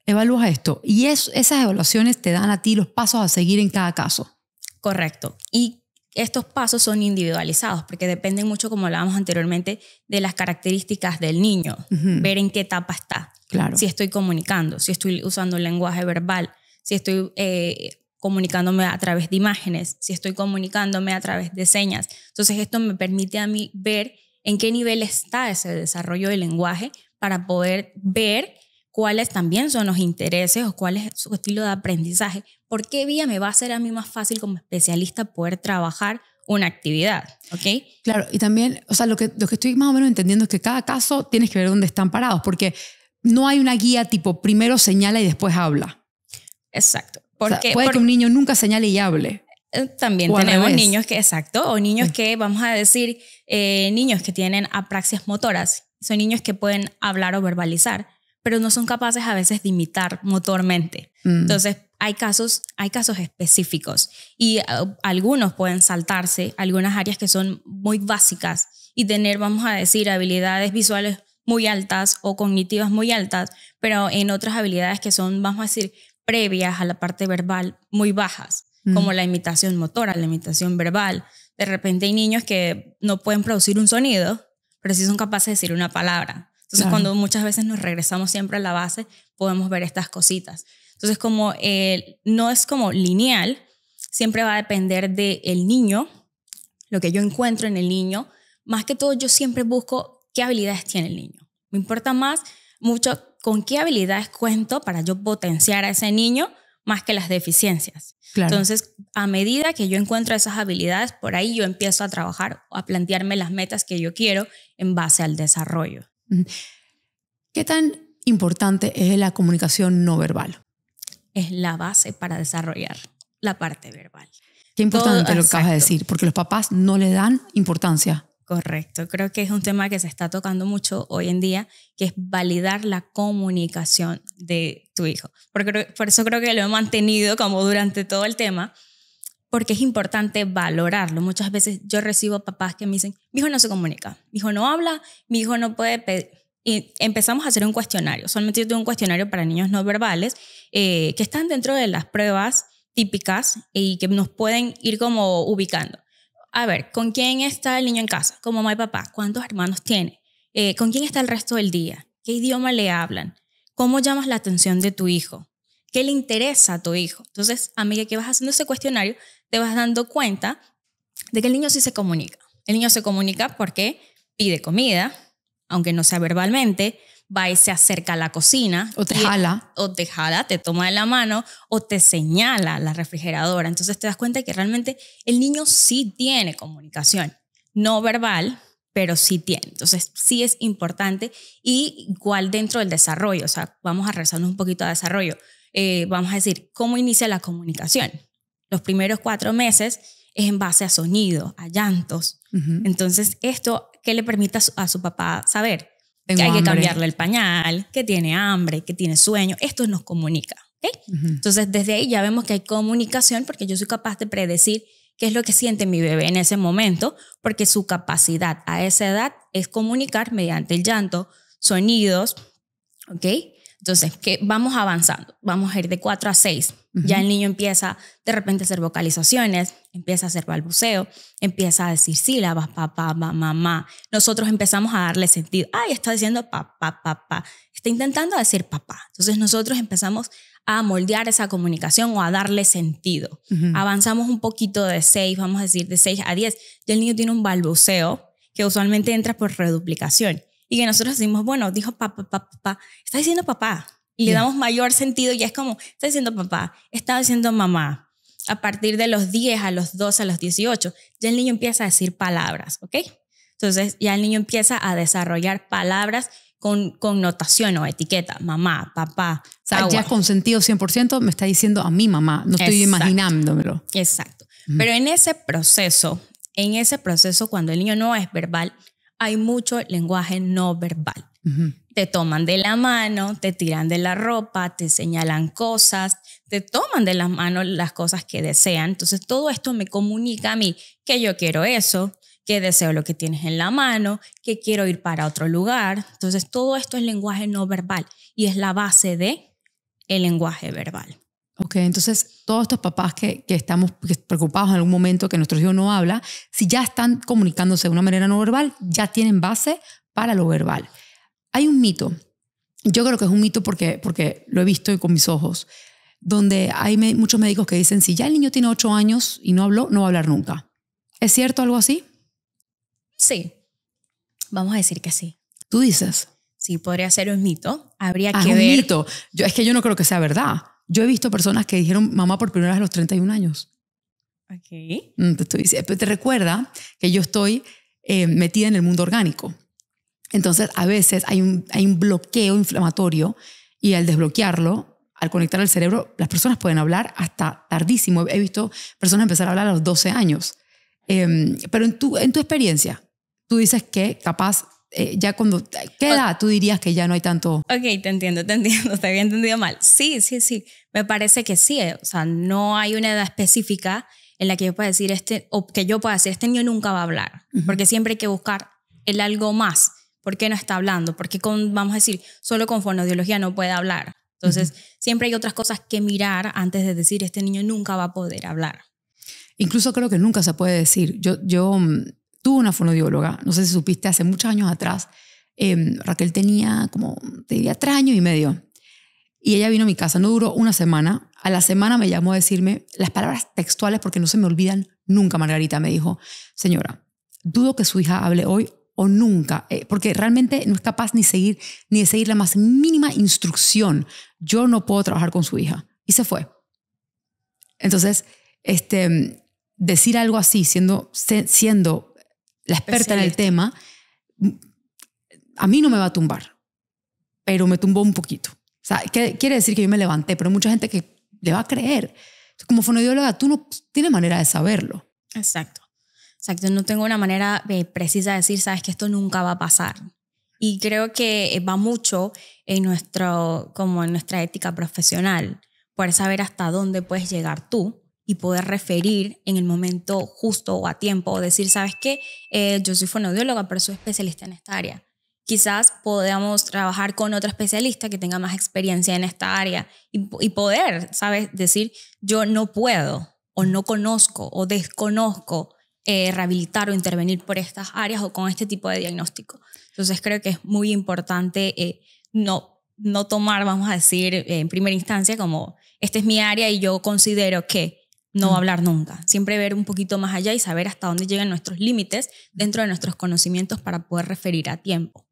evalúas esto y esas evaluaciones te dan a ti los pasos a seguir en cada caso. Correcto. Y estos pasos son individualizados porque dependen mucho, como hablábamos anteriormente, de las características del niño, ver en qué etapa está Claro. Si estoy comunicando, si estoy usando el lenguaje verbal, si estoy eh, comunicándome a través de imágenes, si estoy comunicándome a través de señas. Entonces esto me permite a mí ver en qué nivel está ese desarrollo del lenguaje para poder ver cuáles también son los intereses o cuál es su estilo de aprendizaje, por qué vía me va a ser a mí más fácil como especialista poder trabajar una actividad, ¿ok? Claro, y también, o sea, lo que, lo que estoy más o menos entendiendo es que cada caso tienes que ver dónde están parados, porque no hay una guía tipo primero señala y después habla. Exacto. Porque, puede que un niño nunca señale y hable. Eh, también tenemos niños que, exacto, o niños que, vamos a decir, eh, niños que tienen apraxias motoras. Son niños que pueden hablar o verbalizar, pero no son capaces a veces de imitar motormente. Mm. Entonces, hay casos, hay casos específicos y eh, algunos pueden saltarse algunas áreas que son muy básicas y tener, vamos a decir, habilidades visuales muy altas o cognitivas muy altas, pero en otras habilidades que son, vamos a decir, previas a la parte verbal muy bajas, mm. como la imitación motora, la imitación verbal. De repente hay niños que no pueden producir un sonido, pero sí son capaces de decir una palabra. Entonces, cuando muchas veces nos regresamos siempre a la base, podemos ver estas cositas. Entonces, como eh, no es como lineal, siempre va a depender del niño, lo que yo encuentro en el niño. Más que todo, yo siempre busco qué habilidades tiene el niño. Me importa más mucho con qué habilidades cuento para yo potenciar a ese niño más que las deficiencias. Entonces, a medida que yo encuentro esas habilidades, por ahí yo empiezo a trabajar, o a plantearme las metas que yo quiero en base al desarrollo. ¿Qué tan importante es la comunicación no verbal? Es la base para desarrollar la parte verbal. Qué importante lo que acabas de decir, porque los papás no le dan importancia Correcto, creo que es un tema que se está tocando mucho hoy en día, que es validar la comunicación de tu hijo. Porque, por eso creo que lo he mantenido como durante todo el tema, porque es importante valorarlo. Muchas veces yo recibo papás que me dicen, mi hijo no se comunica, mi hijo no habla, mi hijo no puede pedir. Y empezamos a hacer un cuestionario. Solamente yo tengo un cuestionario para niños no verbales eh, que están dentro de las pruebas típicas y que nos pueden ir como ubicando a ver, ¿con quién está el niño en casa? Como mamá y papá, ¿cuántos hermanos tiene? Eh, ¿Con quién está el resto del día? ¿Qué idioma le hablan? ¿Cómo llamas la atención de tu hijo? ¿Qué le interesa a tu hijo? Entonces, amiga, que vas haciendo ese cuestionario, te vas dando cuenta de que el niño sí se comunica. El niño se comunica porque pide comida, aunque no sea verbalmente, va y se acerca a la cocina. O te jala. O te jala, te toma de la mano o te señala la refrigeradora. Entonces te das cuenta que realmente el niño sí tiene comunicación, no verbal, pero sí tiene. Entonces sí es importante y igual dentro del desarrollo, o sea, vamos a rezarnos un poquito a desarrollo. Eh, vamos a decir, ¿cómo inicia la comunicación? Los primeros cuatro meses es en base a sonidos, a llantos. Entonces, esto, ¿qué le permite a su papá saber? hay que cambiarle el pañal, que tiene hambre, que tiene sueño. Esto nos comunica. Entonces, desde ahí ya vemos que hay comunicación porque yo soy capaz de predecir qué es lo que siente mi bebé en ese momento, porque su capacidad a esa edad es comunicar mediante el llanto, sonidos, ¿ok? Entonces, que vamos avanzando, vamos a ir de 4 a 6. Ya el niño empieza de repente a hacer vocalizaciones, empieza a hacer balbuceo, empieza a decir sílabas, papá, mamá, mamá. Nosotros empezamos a darle sentido. Ay, está diciendo papá, papá. Está intentando decir papá. Entonces nosotros empezamos a moldear esa comunicación o a darle sentido. Avanzamos un poquito de 6, vamos a decir de 6 a 10. Ya el niño tiene un balbuceo que usualmente entra por reduplicación y que nosotros decimos, bueno, dijo papá, papá, papá, está diciendo papá. Y le damos mayor sentido y es como, está diciendo papá, está diciendo mamá. A partir de los 10, a los 12, a los 18, ya el niño empieza a decir palabras, ¿ok? Entonces ya el niño empieza a desarrollar palabras con connotación o etiqueta, mamá, papá. sea, ah, Ya con sentido 100% me está diciendo a mi mamá, no estoy imaginándomelo. Exacto. Pero en ese proceso, en ese proceso cuando el niño no es verbal, hay mucho lenguaje no verbal. Te toman de la mano, te tiran de la ropa, te señalan cosas, te toman de las manos las cosas que desean. Entonces todo esto me comunica a mí que yo quiero eso, que deseo lo que tienes en la mano, que quiero ir para otro lugar. Entonces todo esto es lenguaje no verbal y es la base de el lenguaje verbal. Ok, entonces todos estos papás que, que estamos preocupados en algún momento que nuestro hijo no habla, si ya están comunicándose de una manera no verbal, ya tienen base para lo verbal. Hay un mito, yo creo que es un mito porque, porque lo he visto con mis ojos, donde hay muchos médicos que dicen, si ya el niño tiene 8 años y no habló, no va a hablar nunca. ¿Es cierto algo así? Sí, vamos a decir que sí. ¿Tú dices? Sí, podría ser un mito. Habría ah, que mito. Yo, es que yo no creo que sea verdad. Yo he visto personas que dijeron mamá por primera vez a los 31 años. Okay. Mm, te, recuerda que yo estoy eh, metida en el mundo orgánico. Entonces, a veces hay un, hay un bloqueo inflamatorio y al desbloquearlo, al conectar el cerebro, las personas pueden hablar hasta tardísimo. He visto personas empezar a hablar a los 12 años. Em, pero en tu, en tu experiencia, tú dices que capaz eh, ya cuando, queda, tú dirías que ya no hay tanto? Ok, te entiendo, te entiendo, te había entendido mal. Sí, sí, sí, me parece que sí, eh, o sea, no hay una edad específica en la que yo pueda decir, este, o que yo pueda decir, este niño nunca va a hablar, porque siempre hay que buscar el algo más, ¿por qué no está hablando? Porque con, vamos a decir, solo con fonodiología no puede hablar. Entonces, siempre hay otras cosas que mirar antes de decir, este niño nunca va a poder hablar. Incluso creo que nunca se puede decir. Yo, yo mm, tuvo una fonodióloga, no sé si supiste, hace muchos años atrás, em, Raquel tenía como, te diría, tres años y medio. Y ella vino a mi casa, no duró una semana. A la semana me llamó a decirme las palabras textuales porque no se me olvidan nunca, Margarita. Me dijo, señora, dudo que su hija hable hoy o nunca, eh, porque realmente no es capaz ni, seguir, ni de seguir la más mínima instrucción. Yo no puedo trabajar con su hija. Y se fue. Entonces, este, decir algo así, siendo, siendo la experta en el tema, a mí no me va a tumbar, pero me tumbó un poquito. O sea, quiere decir que yo me levanté? Pero hay mucha gente que le va a creer. Como fonodióloga, tú no tienes manera de saberlo. Exacto. Exacto. No tengo una manera eh, precisa de decir, sabes que esto nunca va a pasar. Y creo que eh, va mucho en, nuestro, como en nuestra ética profesional, por saber hasta dónde puedes llegar tú y poder referir en el momento justo o a tiempo, o decir, ¿sabes qué? Eh, yo soy fonoaudióloga, pero soy especialista en esta área. Quizás podamos trabajar con otro especialista que tenga más experiencia en esta área y, poder, ¿sabes? Decir, yo no puedo o no conozco o desconozco eh, rehabilitar o intervenir por estas áreas o con este tipo de diagnóstico. Entonces creo que es muy importante eh, no no tomar, vamos a decir, en primera instancia como, esta es mi área y yo considero que no mm. hablar nunca, siempre ver un poquito más allá y saber hasta dónde llegan nuestros límites dentro de nuestros conocimientos para poder referir a tiempo.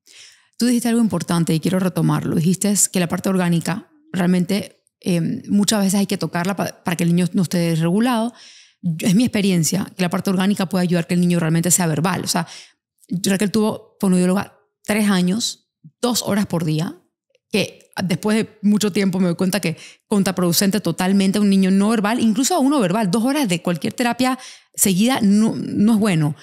Tú dijiste algo importante y quiero retomarlo. Dijiste que la parte orgánica realmente em, muchas veces hay que tocarla para que el niño no esté desregulado. Es mi experiencia que la parte orgánica puede ayudar que el niño realmente sea verbal. O sea, creo yo que él tuvo fonoaudióloga tres años, dos horas por día, que después de mucho tiempo me doy cuenta que contraproducente totalmente un niño no verbal, incluso a uno verbal. Dos horas de cualquier terapia seguida no, es bueno.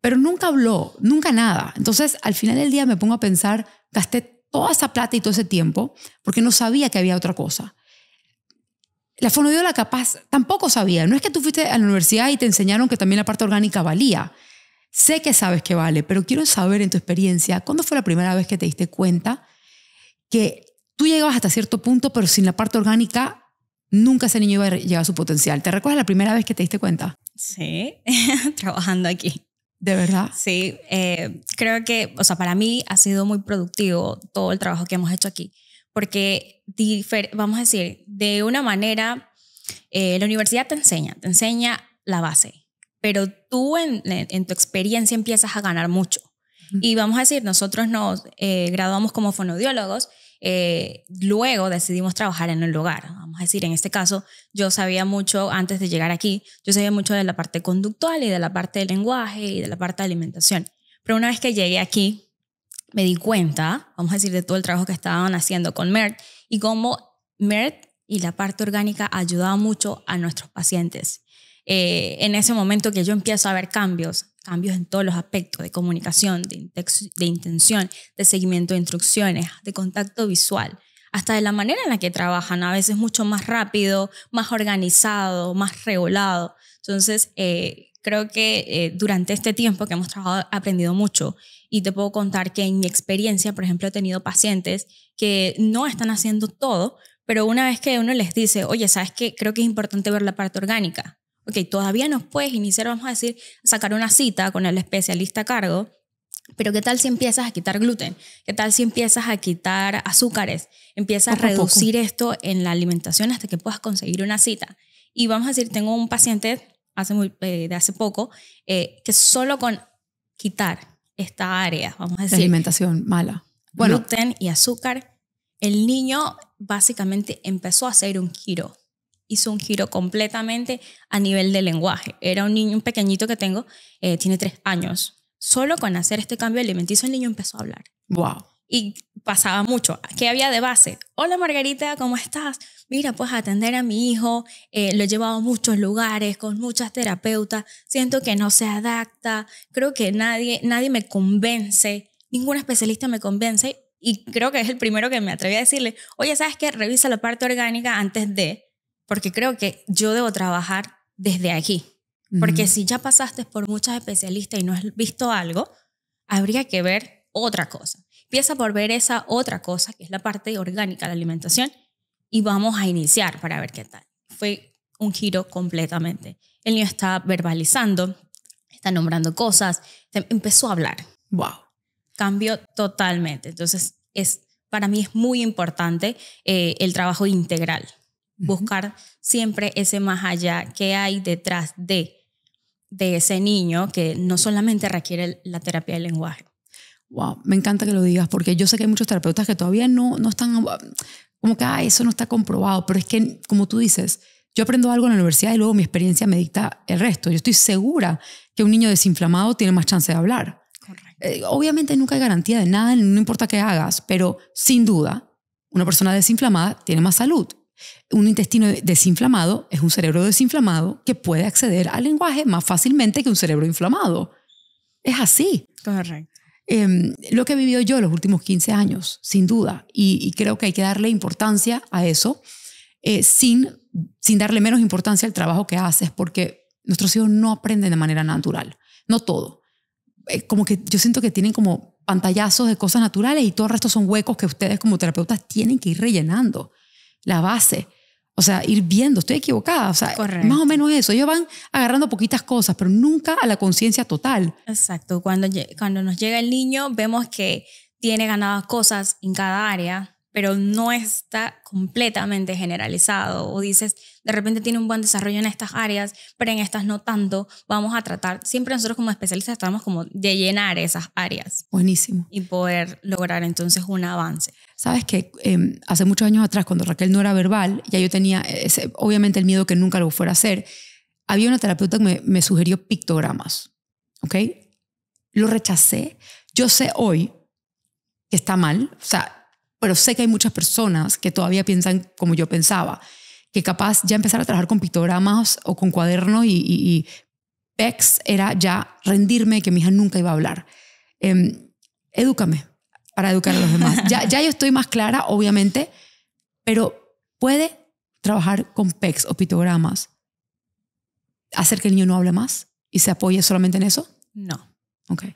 Pero nunca habló, nunca nada. Entonces, al final del día me pongo a pensar, gasté toda esa plata y todo ese tiempo porque no sabía que había otra cosa. La fonodiola capaz tampoco sabía. No es que tú fuiste a la universidad y te enseñaron que también la parte orgánica valía. Sé que sabes que vale, pero quiero saber en tu experiencia, ¿cuándo fue la primera vez que te diste cuenta tú llegabas hasta cierto punto, pero sin la parte orgánica nunca ese niño iba a llegar a su potencial. ¿Te recuerdas la primera vez que te diste cuenta? Sí, trabajando aquí. ¿De verdad? Sí, eh, creo que, o sea, para mí ha sido muy productivo todo el trabajo que hemos hecho aquí, porque, vamos a decir, de una manera, eh, la universidad te enseña, te enseña la base, pero tú en, tu experiencia empiezas a ganar mucho. Y vamos a decir, nosotros nos eh, graduamos como fonodiólogos eh, luego decidimos trabajar en el lugar. Vamos a decir, en este caso, yo sabía mucho antes de llegar aquí, yo sabía mucho de la parte conductual y de la parte del lenguaje y de la parte de alimentación. Pero una vez que llegué aquí, me di cuenta, vamos a decir, de todo el trabajo que estaban haciendo con MERT y cómo MERT y la parte orgánica ayudaba mucho a nuestros pacientes. Eh, en ese momento que yo empiezo a ver cambios cambios en todos los aspectos de comunicación, de, intención, de seguimiento de instrucciones, de contacto visual, hasta de la manera en la que trabajan, a veces mucho más rápido, más organizado, más regulado. Entonces, eh, creo que eh, durante este tiempo que hemos trabajado he aprendido mucho y te puedo contar que en mi experiencia, por ejemplo, he tenido pacientes que no están haciendo todo, pero una vez que uno les dice, oye, ¿sabes qué? Creo que es importante ver la parte orgánica ok, todavía nos puedes iniciar, vamos a decir, sacar una cita con el especialista a cargo, pero ¿qué tal si empiezas a quitar gluten? ¿Qué tal si empiezas a quitar azúcares? Empieza a reducir esto en la alimentación hasta que puedas conseguir una cita. Y vamos a decir, tengo un paciente hace eh, de hace poco eh, que solo con quitar esta área, vamos a decir... alimentación mala. Gluten y azúcar, el niño básicamente empezó a hacer un giro hizo un giro completamente a nivel de lenguaje. Era un niño, un pequeñito que tengo, eh, tiene tres años. Solo con hacer este cambio alimenticio el niño empezó a hablar. ¡Wow! Y pasaba mucho. ¿Qué había de base? Hola Margarita, ¿cómo estás? Mira, pues atender a mi hijo, eh, lo he llevado a muchos lugares, con muchas terapeutas, siento que no se adapta, creo que nadie, nadie me convence, ningún especialista me convence y creo que es el primero que me atreví a decirle, oye, ¿sabes qué? Revisa la parte orgánica antes de porque creo que yo debo trabajar desde aquí. Porque si ya pasaste por muchas especialistas y no has visto algo, habría que ver otra cosa. Empieza por ver esa otra cosa, que es la parte orgánica, de la alimentación, y vamos a iniciar para ver qué tal. Fue un giro completamente. El niño está verbalizando, está nombrando cosas, empezó a hablar. ¡Wow! Cambio totalmente. Entonces, es, para mí es muy importante eh, el trabajo integral buscar siempre ese más allá que hay detrás de, de ese niño que no solamente requiere la terapia del lenguaje. Wow, me encanta que lo digas porque yo sé que hay muchos terapeutas que todavía no, no están ah, como que eso no está comprobado, pero es que como tú dices, yo aprendo algo en la universidad y luego mi experiencia me dicta el resto. Yo estoy segura que un niño desinflamado tiene más chance de hablar. Eh, obviamente nunca hay garantía de nada, no importa qué hagas, pero sin duda, una persona desinflamada tiene más salud. Un intestino desinflamado es un cerebro desinflamado que puede acceder al lenguaje más fácilmente que un cerebro inflamado. Es así. Em, lo que he vivido yo los últimos 15 años, sin duda, y, creo que hay que darle importancia a eso eh, sin, darle menos importancia al trabajo que haces, porque nuestros hijos no aprenden de manera natural, no todo. Eh, como que yo siento que tienen como pantallazos de cosas naturales y todo el resto son huecos que ustedes como terapeutas tienen que ir rellenando la base. O sea, ir viendo, estoy equivocada. O sea, más o menos eso. Ellos van agarrando poquitas cosas, pero nunca a la conciencia total. Exacto. Cuando, cuando nos llega el niño, vemos que tiene ganadas cosas en cada área pero no está completamente generalizado. O dices, de repente tiene un buen desarrollo en estas áreas, pero en estas no tanto. Vamos a tratar, siempre nosotros como especialistas estamos como de llenar esas áreas. Buenísimo. Y poder lograr entonces un avance. Sabes que em, hace muchos años atrás, cuando Raquel no era verbal, ya yo tenía obviamente el miedo que nunca lo fuera a hacer, había una terapeuta que me, me sugirió pictogramas. ¿Ok? Lo rechacé. Yo sé hoy que está mal. O sea, pero sé que hay muchas personas que todavía piensan como yo pensaba, que capaz ya empezar a trabajar con pictogramas o con cuadernos y, y, PEX era ya rendirme que mi hija nunca iba a hablar. Eh, edúcame para educar a los demás. Ya, yo estoy más clara, obviamente, pero puede trabajar con PEX o pictogramas hacer que el niño no hable más y se apoye solamente en eso? No. Okay.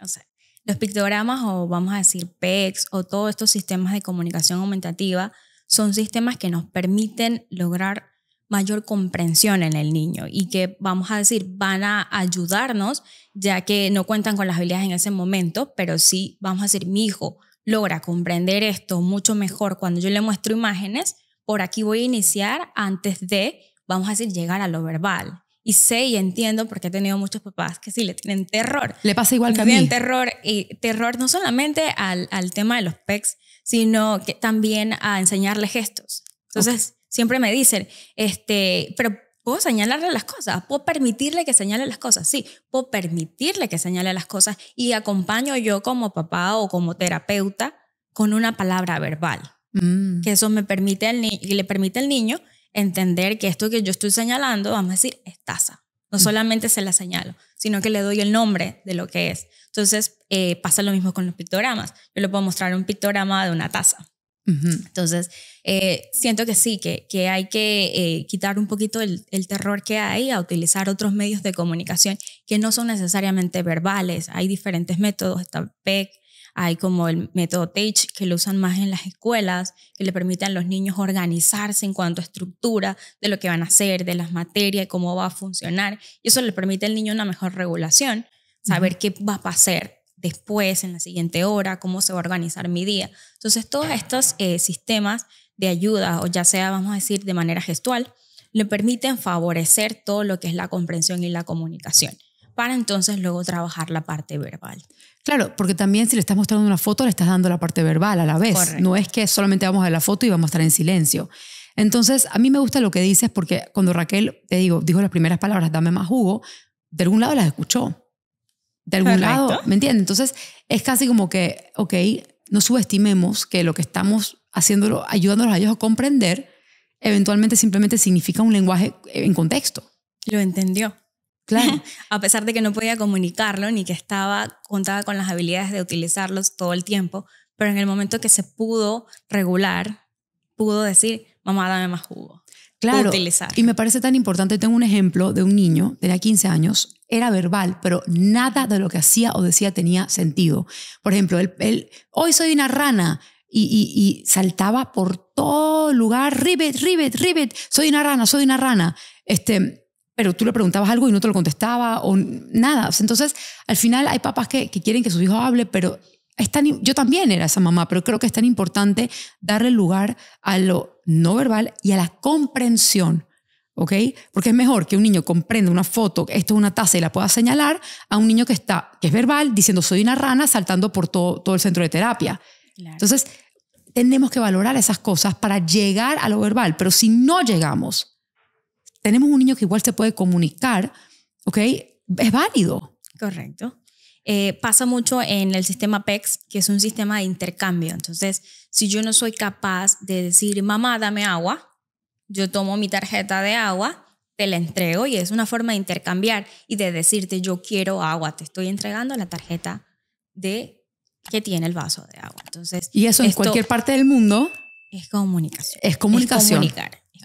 Los pictogramas o vamos a decir PECs o todos estos sistemas de comunicación aumentativa son sistemas que nos permiten lograr mayor comprensión en el niño y que vamos a decir van a ayudarnos ya que no cuentan con las habilidades en ese momento, pero sí vamos a decir mi hijo logra comprender esto mucho mejor cuando yo le muestro imágenes, por aquí voy a iniciar antes de, vamos a decir, llegar a lo verbal. Y sé y entiendo porque he tenido muchos papás que sí le tienen terror. Le pasa igual que a mí. Tienen terror, y terror no solamente al, al tema de los PECs, sino que también a enseñarle gestos. Entonces, siempre me dicen, este, pero puedo señalarle las cosas, puedo permitirle que señale las cosas, sí, puedo permitirle que señale las cosas y acompaño yo como papá o como terapeuta con una palabra verbal, mm. que eso me permite al le permite al niño entender que esto que yo estoy señalando, vamos a decir, es taza. No solamente se la señalo, sino que le doy el nombre de lo que es. Entonces, eh, pasa lo mismo con los pictogramas. Yo le puedo mostrar un pictograma de una taza. Entonces, eh, siento que sí, que, que hay que eh, quitar un poquito el, el, terror que hay a utilizar otros medios de comunicación que no son necesariamente verbales. Hay diferentes métodos, está PEC, hay como el método Teach que lo usan más en las escuelas, que le permiten a los niños organizarse en cuanto a estructura de lo que van a hacer, de las materias, cómo va a funcionar. Y eso le permite al niño una mejor regulación, saber qué va a pasar después, en la siguiente hora, cómo se va a organizar mi día. Entonces, todos estos eh, sistemas de ayuda, o ya sea, vamos a decir, de manera gestual, le permiten favorecer todo lo que es la comprensión y la comunicación para entonces luego trabajar la parte verbal. Claro, porque también si le estás mostrando una foto, le estás dando la parte verbal a la vez. No es que solamente vamos a ver la foto y vamos a estar en silencio. Entonces, a mí me gusta lo que dices porque cuando Raquel, te digo, dijo las primeras palabras, dame más jugo, de algún lado las escuchó. De algún lado, ¿me entiendes? Entonces, es casi como que, ok, no subestimemos que lo que estamos haciéndolo, ayudándolos a ellos a comprender, eventualmente simplemente significa un lenguaje en contexto. Lo entendió. Claro, a pesar de que no podía comunicarlo ni que estaba contaba con las habilidades de utilizarlos todo el tiempo, pero en el momento que se pudo regular, pudo decir, mamá, dame más jugo. Claro. Y me parece tan importante, tengo un ejemplo de un niño, tenía 15 años, era verbal, pero nada de lo que hacía o decía tenía sentido. Por ejemplo, él, él hoy soy una rana, y, y, y, saltaba por todo lugar, ribet, ribet, ribet, soy una rana, soy una rana. Este, pero tú le preguntabas algo y no te lo contestaba o nada. Entonces, al final hay papás que, quieren que su hijo hable, pero tan, yo también era esa mamá, pero creo que es tan importante darle lugar a lo no verbal y a la comprensión. ¿Ok? Porque es mejor que un niño comprenda una foto, esto es una taza y la pueda señalar, a un niño que está, que es verbal, diciendo soy una rana, saltando por todo, todo el centro de terapia. Entonces, tenemos que valorar esas cosas para llegar a lo verbal, pero si no llegamos tenemos un niño que igual se puede comunicar, ¿ok? Es válido. Correcto. Eh, pasa mucho en el sistema PEX, que es un sistema de intercambio. Entonces, si yo no soy capaz de decir, mamá, dame agua, yo tomo mi tarjeta de agua, te la entrego y es una forma de intercambiar y de decirte, yo quiero agua, te estoy entregando la tarjeta de que tiene el vaso de agua. Entonces, y eso en cualquier parte del mundo. Es comunicación. Es comunicación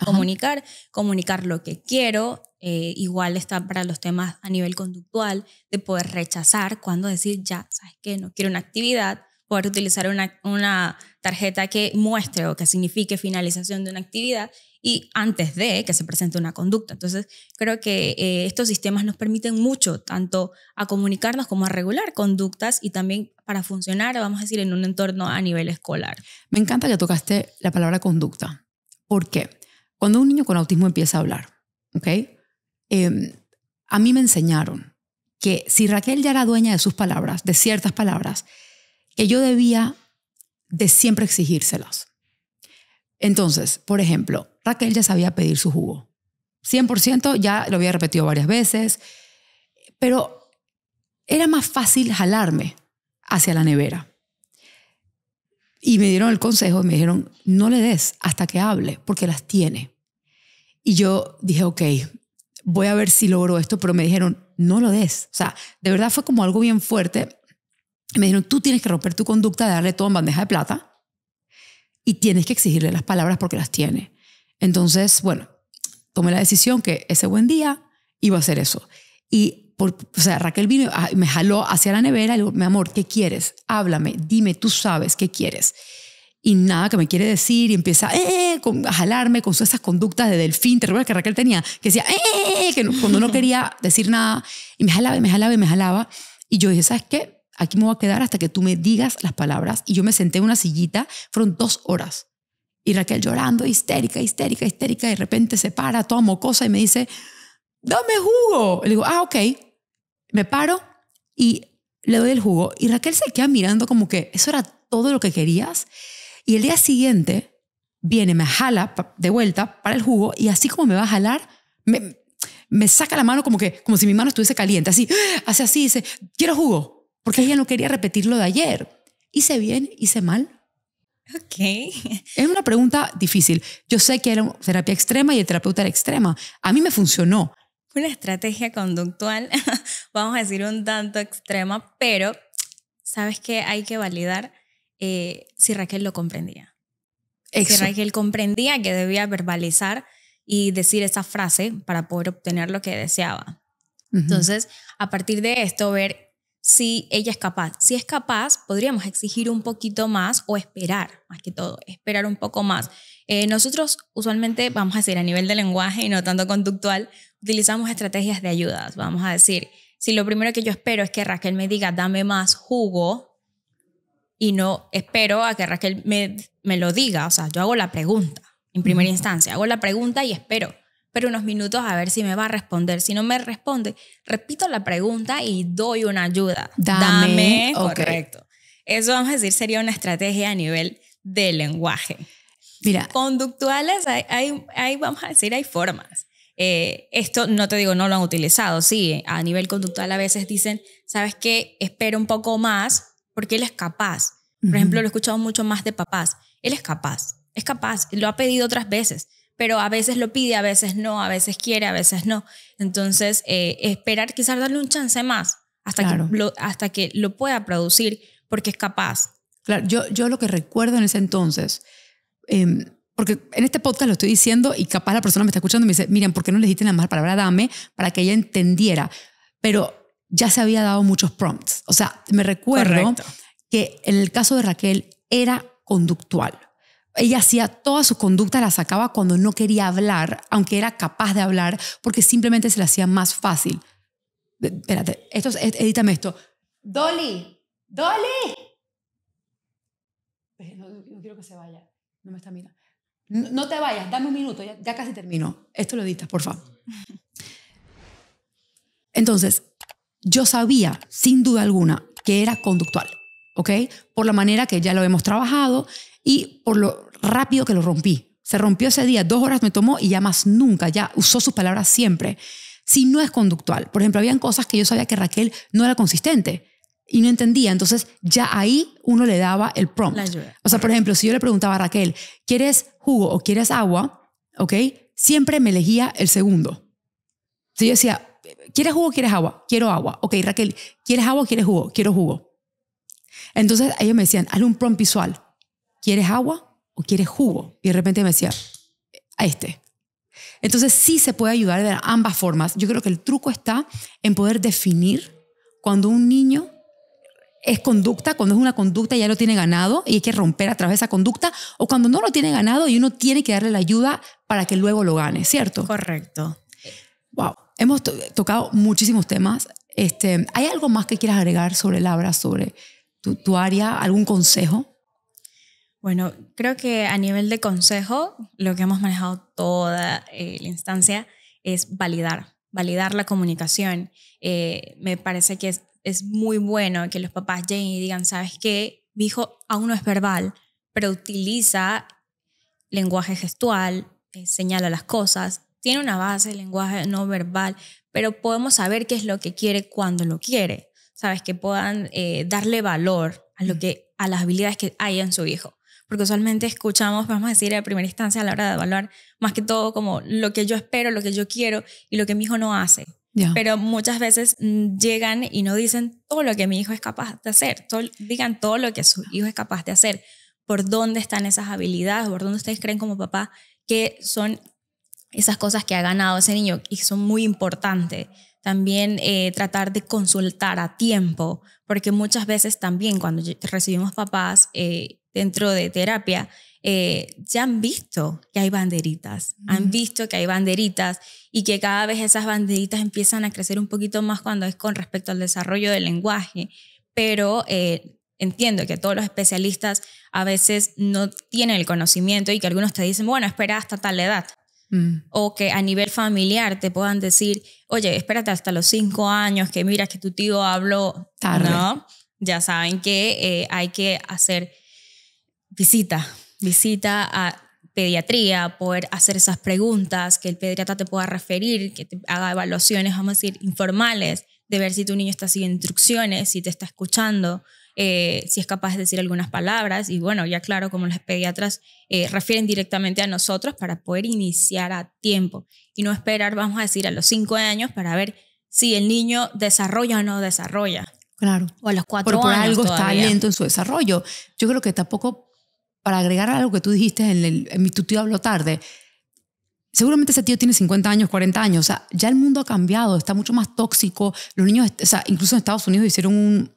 comunicar, comunicar lo que quiero, eh, igual está para los temas a nivel conductual, de poder rechazar, cuando decir, ya, ¿sabes que No quiero una actividad, poder utilizar una, tarjeta que muestre o que signifique finalización de una actividad y antes de que se presente una conducta. Entonces, creo que eh, estos sistemas nos permiten mucho, tanto a comunicarnos como a regular conductas y también para funcionar, vamos a decir, en un entorno a nivel escolar. Me encanta que tocaste la palabra conducta. ¿Por qué? Cuando un niño con autismo empieza a hablar, ¿ok? Em, a mí me enseñaron que si Raquel ya era dueña de sus palabras, de ciertas palabras, que yo debía de siempre exigírselas. Entonces, por ejemplo, Raquel ya sabía pedir su jugo. 100% ya lo había repetido varias veces, pero era más fácil jalarme hacia la nevera. Y me dieron el consejo me dijeron, no le des hasta que hable, porque las tiene. Y yo dije, ok, voy a ver si logro esto, pero me dijeron, no lo des. O sea, de verdad fue como algo bien fuerte. Me dijeron, tú tienes que romper tu conducta de darle todo en bandeja de plata y tienes que exigirle las palabras porque las tiene. Entonces, bueno, tomé la decisión que ese buen día iba a hacer eso. Y, por, o sea, Raquel vino, ah, me jaló hacia la nevera y me dijo, mi amor, ¿qué quieres? Háblame, dime, tú sabes qué quieres y nada que me quiere decir y empieza eh, eh, eh", a jalarme con esas conductas de delfín, te que Raquel tenía, que decía que cuando no quería decir nada y me jalaba y me jalaba y me jalaba y yo dije, ¿sabes qué? Aquí me voy a quedar hasta que tú me digas las palabras y yo me senté en una sillita, fueron dos horas y Raquel llorando, histérica, histérica, histérica, y de repente se para toda mocosa y me dice, dame jugo. Le digo, ah, ok. Me paro y le doy el jugo y Raquel se queda mirando como que eso era todo lo que querías y el día siguiente viene, me jala de vuelta para el jugo y así como me va a jalar, me, me saca la mano como que como si mi mano estuviese caliente, así, hace así, dice, quiero jugo, porque ella no quería repetir lo de ayer. ¿Hice bien? ¿Hice mal? Ok. Es una pregunta difícil. Yo sé que era terapia extrema y el terapeuta era extrema. A mí me funcionó. Fue una estrategia conductual, vamos a decir un tanto extrema, pero sabes que hay que validar eh, si Raquel lo comprendía. Si Raquel comprendía que debía verbalizar y decir esa frase para poder obtener lo que deseaba. Entonces, a partir de esto, ver si ella es capaz. Si es capaz, podríamos exigir un poquito más o esperar, más que todo, esperar un poco más. Eh, nosotros usualmente, vamos a decir, a nivel de lenguaje y no tanto conductual, utilizamos estrategias de ayudas. Vamos a decir, si lo primero que yo espero es que Raquel me diga, dame más jugo, y no espero a que Raquel me, lo diga. O sea, yo hago la pregunta en primera instancia, hago la pregunta y espero. Pero unos minutos a ver si me va a responder. Si no me responde, repito la pregunta y doy una ayuda. Dame. Correcto. Eso, vamos a decir, sería una estrategia a nivel de lenguaje. Mira. Conductuales, hay, hay, vamos a decir, hay formas. Eh, esto no te digo, no lo han utilizado, sí, a nivel conductual a veces dicen, ¿sabes qué? espero un poco más porque él es capaz. Por ejemplo, lo he escuchado mucho más de papás. Él es capaz, es capaz, lo ha pedido otras veces, pero a veces lo pide, a veces no, a veces quiere, a veces no. Entonces, eh, esperar quizás darle un chance más hasta, que lo, hasta que lo pueda producir porque es capaz. Claro, yo, yo lo que recuerdo en ese entonces, em, porque en este podcast lo estoy diciendo y capaz la persona me está escuchando y me dice, miren, ¿por qué no le dijiste la mala palabra dame para que ella entendiera? Pero ya se había dado muchos prompts. O sea, me recuerdo que en el caso de Raquel era conductual. Ella hacía toda su conducta, la sacaba cuando no quería hablar, aunque era capaz de hablar, porque simplemente se le hacía más fácil. Espérate, esto, edítame esto. Dolly, Dolly. No, quiero que se vaya, no me está mirando. No, te vayas, dame un minuto, ya, casi termino. Esto lo editas, por favor. Entonces, yo sabía, sin duda alguna, que era conductual, ¿ok? Por la manera que ya lo hemos trabajado y por lo rápido que lo rompí. Se rompió ese día, dos horas me tomó y ya más nunca, ya usó sus palabras siempre. Si no es conductual, por ejemplo, habían cosas que yo sabía que Raquel no era consistente y no entendía, entonces ya ahí uno le daba el prompt. O sea, por ejemplo, si yo le preguntaba a Raquel, ¿quieres jugo o quieres agua? ¿Ok? Siempre me elegía el segundo. Si yo decía, ¿quieres jugo o quieres agua? Quiero agua. Ok, Raquel, ¿quieres agua o quieres jugo? Quiero jugo. Entonces ellos me decían, hazle un prompt visual. ¿Quieres agua o quieres jugo? Y de repente me decía, a este. Entonces sí se puede ayudar de ambas formas. Yo creo que el truco está en poder definir cuando un niño es conducta, cuando es una conducta ya lo tiene ganado y hay que romper a través de esa conducta, o cuando no lo tiene ganado y uno tiene que darle la ayuda para que luego lo gane, ¿cierto? Correcto. Wow hemos tocado muchísimos temas. Este, ¿Hay algo más que quieras agregar sobre Labra, sobre tu, área? ¿Algún consejo? Bueno, creo que a nivel de consejo, lo que hemos manejado toda eh, la instancia es validar, validar la comunicación. Eh, me parece que es, muy bueno que los papás lleguen y digan, ¿sabes qué? Mi hijo aún no es verbal, pero utiliza lenguaje gestual, eh, señala las cosas, tiene una base de lenguaje no verbal, pero podemos saber qué es lo que quiere cuando lo quiere. Sabes, que puedan eh, darle valor a, lo mm. que, a las habilidades que hay en su hijo. Porque usualmente escuchamos, vamos a decir, a primera instancia a la hora de evaluar, más que todo como lo que yo espero, lo que yo quiero y lo que mi hijo no hace. Pero muchas veces mm, llegan y no dicen todo lo que mi hijo es capaz de hacer, digan todo lo que su hijo es capaz de hacer, por dónde están esas habilidades, por dónde ustedes creen como papá que son esas cosas que ha ganado ese niño y son muy importantes. También eh, tratar de consultar a tiempo, porque muchas veces también cuando recibimos papás eh, dentro de terapia, eh, ya han visto que hay banderitas, han visto que hay banderitas y que cada vez esas banderitas empiezan a crecer un poquito más cuando es con respecto al desarrollo del lenguaje, pero entiendo que todos los especialistas a veces no tienen el conocimiento y que algunos te dicen, bueno, espera hasta tal edad, Mm. O que a nivel familiar te puedan decir, oye, espérate hasta los cinco años, que mira que tu tío habló tarde. ¿no? Ya saben que eh, hay que hacer visita, visita a pediatría, poder hacer esas preguntas, que el pediatra te pueda referir, que te haga evaluaciones, vamos a decir, informales, de ver si tu niño está siguiendo instrucciones, si te está escuchando, eh, si es capaz de decir algunas palabras. Y bueno, ya claro, como los pediatras eh, refieren directamente a nosotros para poder iniciar a tiempo y no esperar, vamos a decir, a los cinco años para ver si el niño desarrolla o no desarrolla. Claro. O a los cuatro Pero por algo está lento en su desarrollo. Yo creo que tampoco, para agregar algo que tú dijiste en, el, mi tu tío habló tarde, seguramente ese tío tiene 50 años, 40 años. O sea, ya el mundo ha cambiado, está mucho más tóxico. Los niños, o sea, incluso en Estados Unidos hicieron un,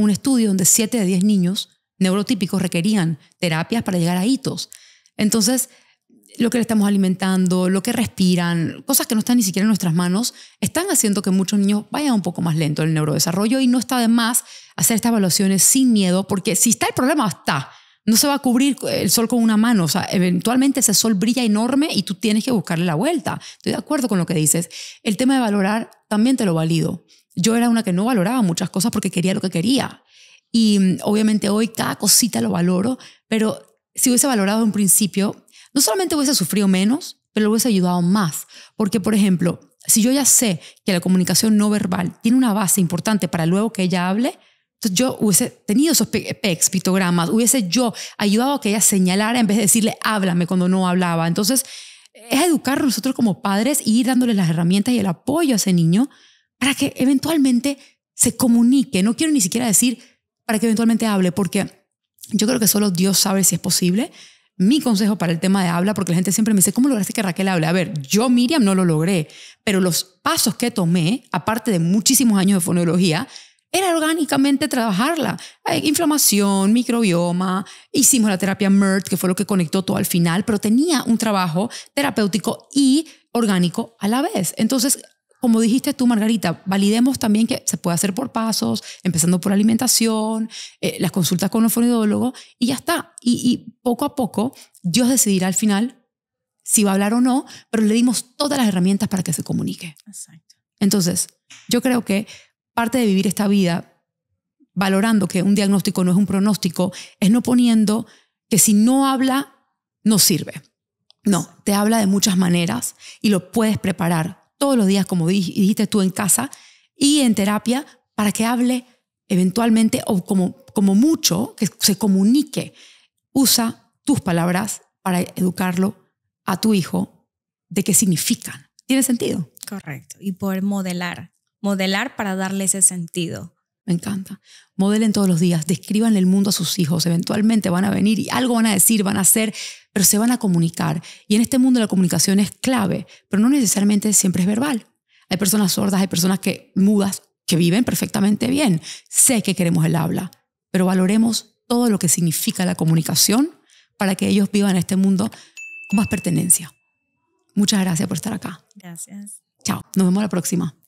un estudio donde 7 de 10 niños neurotípicos requerían terapias para llegar a hitos. Entonces, lo que le estamos alimentando, lo que respiran, cosas que no están ni siquiera en nuestras manos, están haciendo que muchos niños vayan un poco más lento en el neurodesarrollo y no está de más hacer estas evaluaciones sin miedo, porque si está el problema, está. No se va a cubrir el sol con una mano, o sea, eventualmente ese sol brilla enorme y tú tienes que buscarle la vuelta. Estoy de acuerdo con lo que dices. El tema de valorar también te lo valido yo era una que no valoraba muchas cosas porque quería lo que quería. Y mm, obviamente hoy cada cosita lo valoro, pero si hubiese valorado en principio, no solamente hubiese sufrido menos, pero hubiese ayudado más. Porque, por ejemplo, si yo ya sé que la comunicación no verbal tiene una base importante para luego que ella hable, entonces yo hubiese tenido esos PEX, pictogramas, hubiese yo ayudado a que ella señalara en vez de decirle háblame cuando no hablaba. Entonces, es educar nosotros como padres y ir dándole las herramientas y el apoyo a ese niño para que eventualmente se comunique. No quiero ni siquiera decir para que eventualmente hable, porque yo creo que solo Dios sabe si es posible. Mi consejo para el tema de habla, porque la gente siempre me dice, ¿cómo lograste que Raquel hable? A ver, yo Miriam no lo logré, pero los pasos que tomé, aparte de muchísimos años de fonología, era orgánicamente trabajarla. Inflamación, microbioma, hicimos la terapia MERT, que fue lo que conectó todo al final, pero tenía un trabajo terapéutico y orgánico a la vez. Entonces, como dijiste tú, Margarita, validemos también que se puede hacer por pasos, empezando por alimentación, eh, las consultas con el fonidólogos y ya está. Y, poco a poco, Dios decidirá al final si va a hablar o no, pero le dimos todas las herramientas para que se comunique. Entonces, yo creo que parte de vivir esta vida valorando que un diagnóstico no es un pronóstico es no poniendo que si no habla, no sirve. No, te habla de muchas maneras y lo puedes preparar todos los días, como dijiste tú en casa y en terapia, para que hable eventualmente o como, como mucho, que se comunique. Usa tus palabras para educarlo a tu hijo de qué significan. ¿Tiene sentido? Correcto. Y poder modelar, modelar para darle ese sentido. Me encanta. Modelen todos los días, describan el mundo a sus hijos. Eventualmente van a venir y algo van a decir, van a hacer, pero se van a comunicar. Y en este mundo la comunicación es clave, pero no necesariamente siempre es verbal. Hay personas sordas, hay personas que mudas, que viven perfectamente bien. Sé que queremos el habla, pero valoremos todo lo que significa la comunicación para que ellos vivan en este mundo con más pertenencia. Muchas gracias por estar acá. Gracias. Chao, nos vemos la próxima.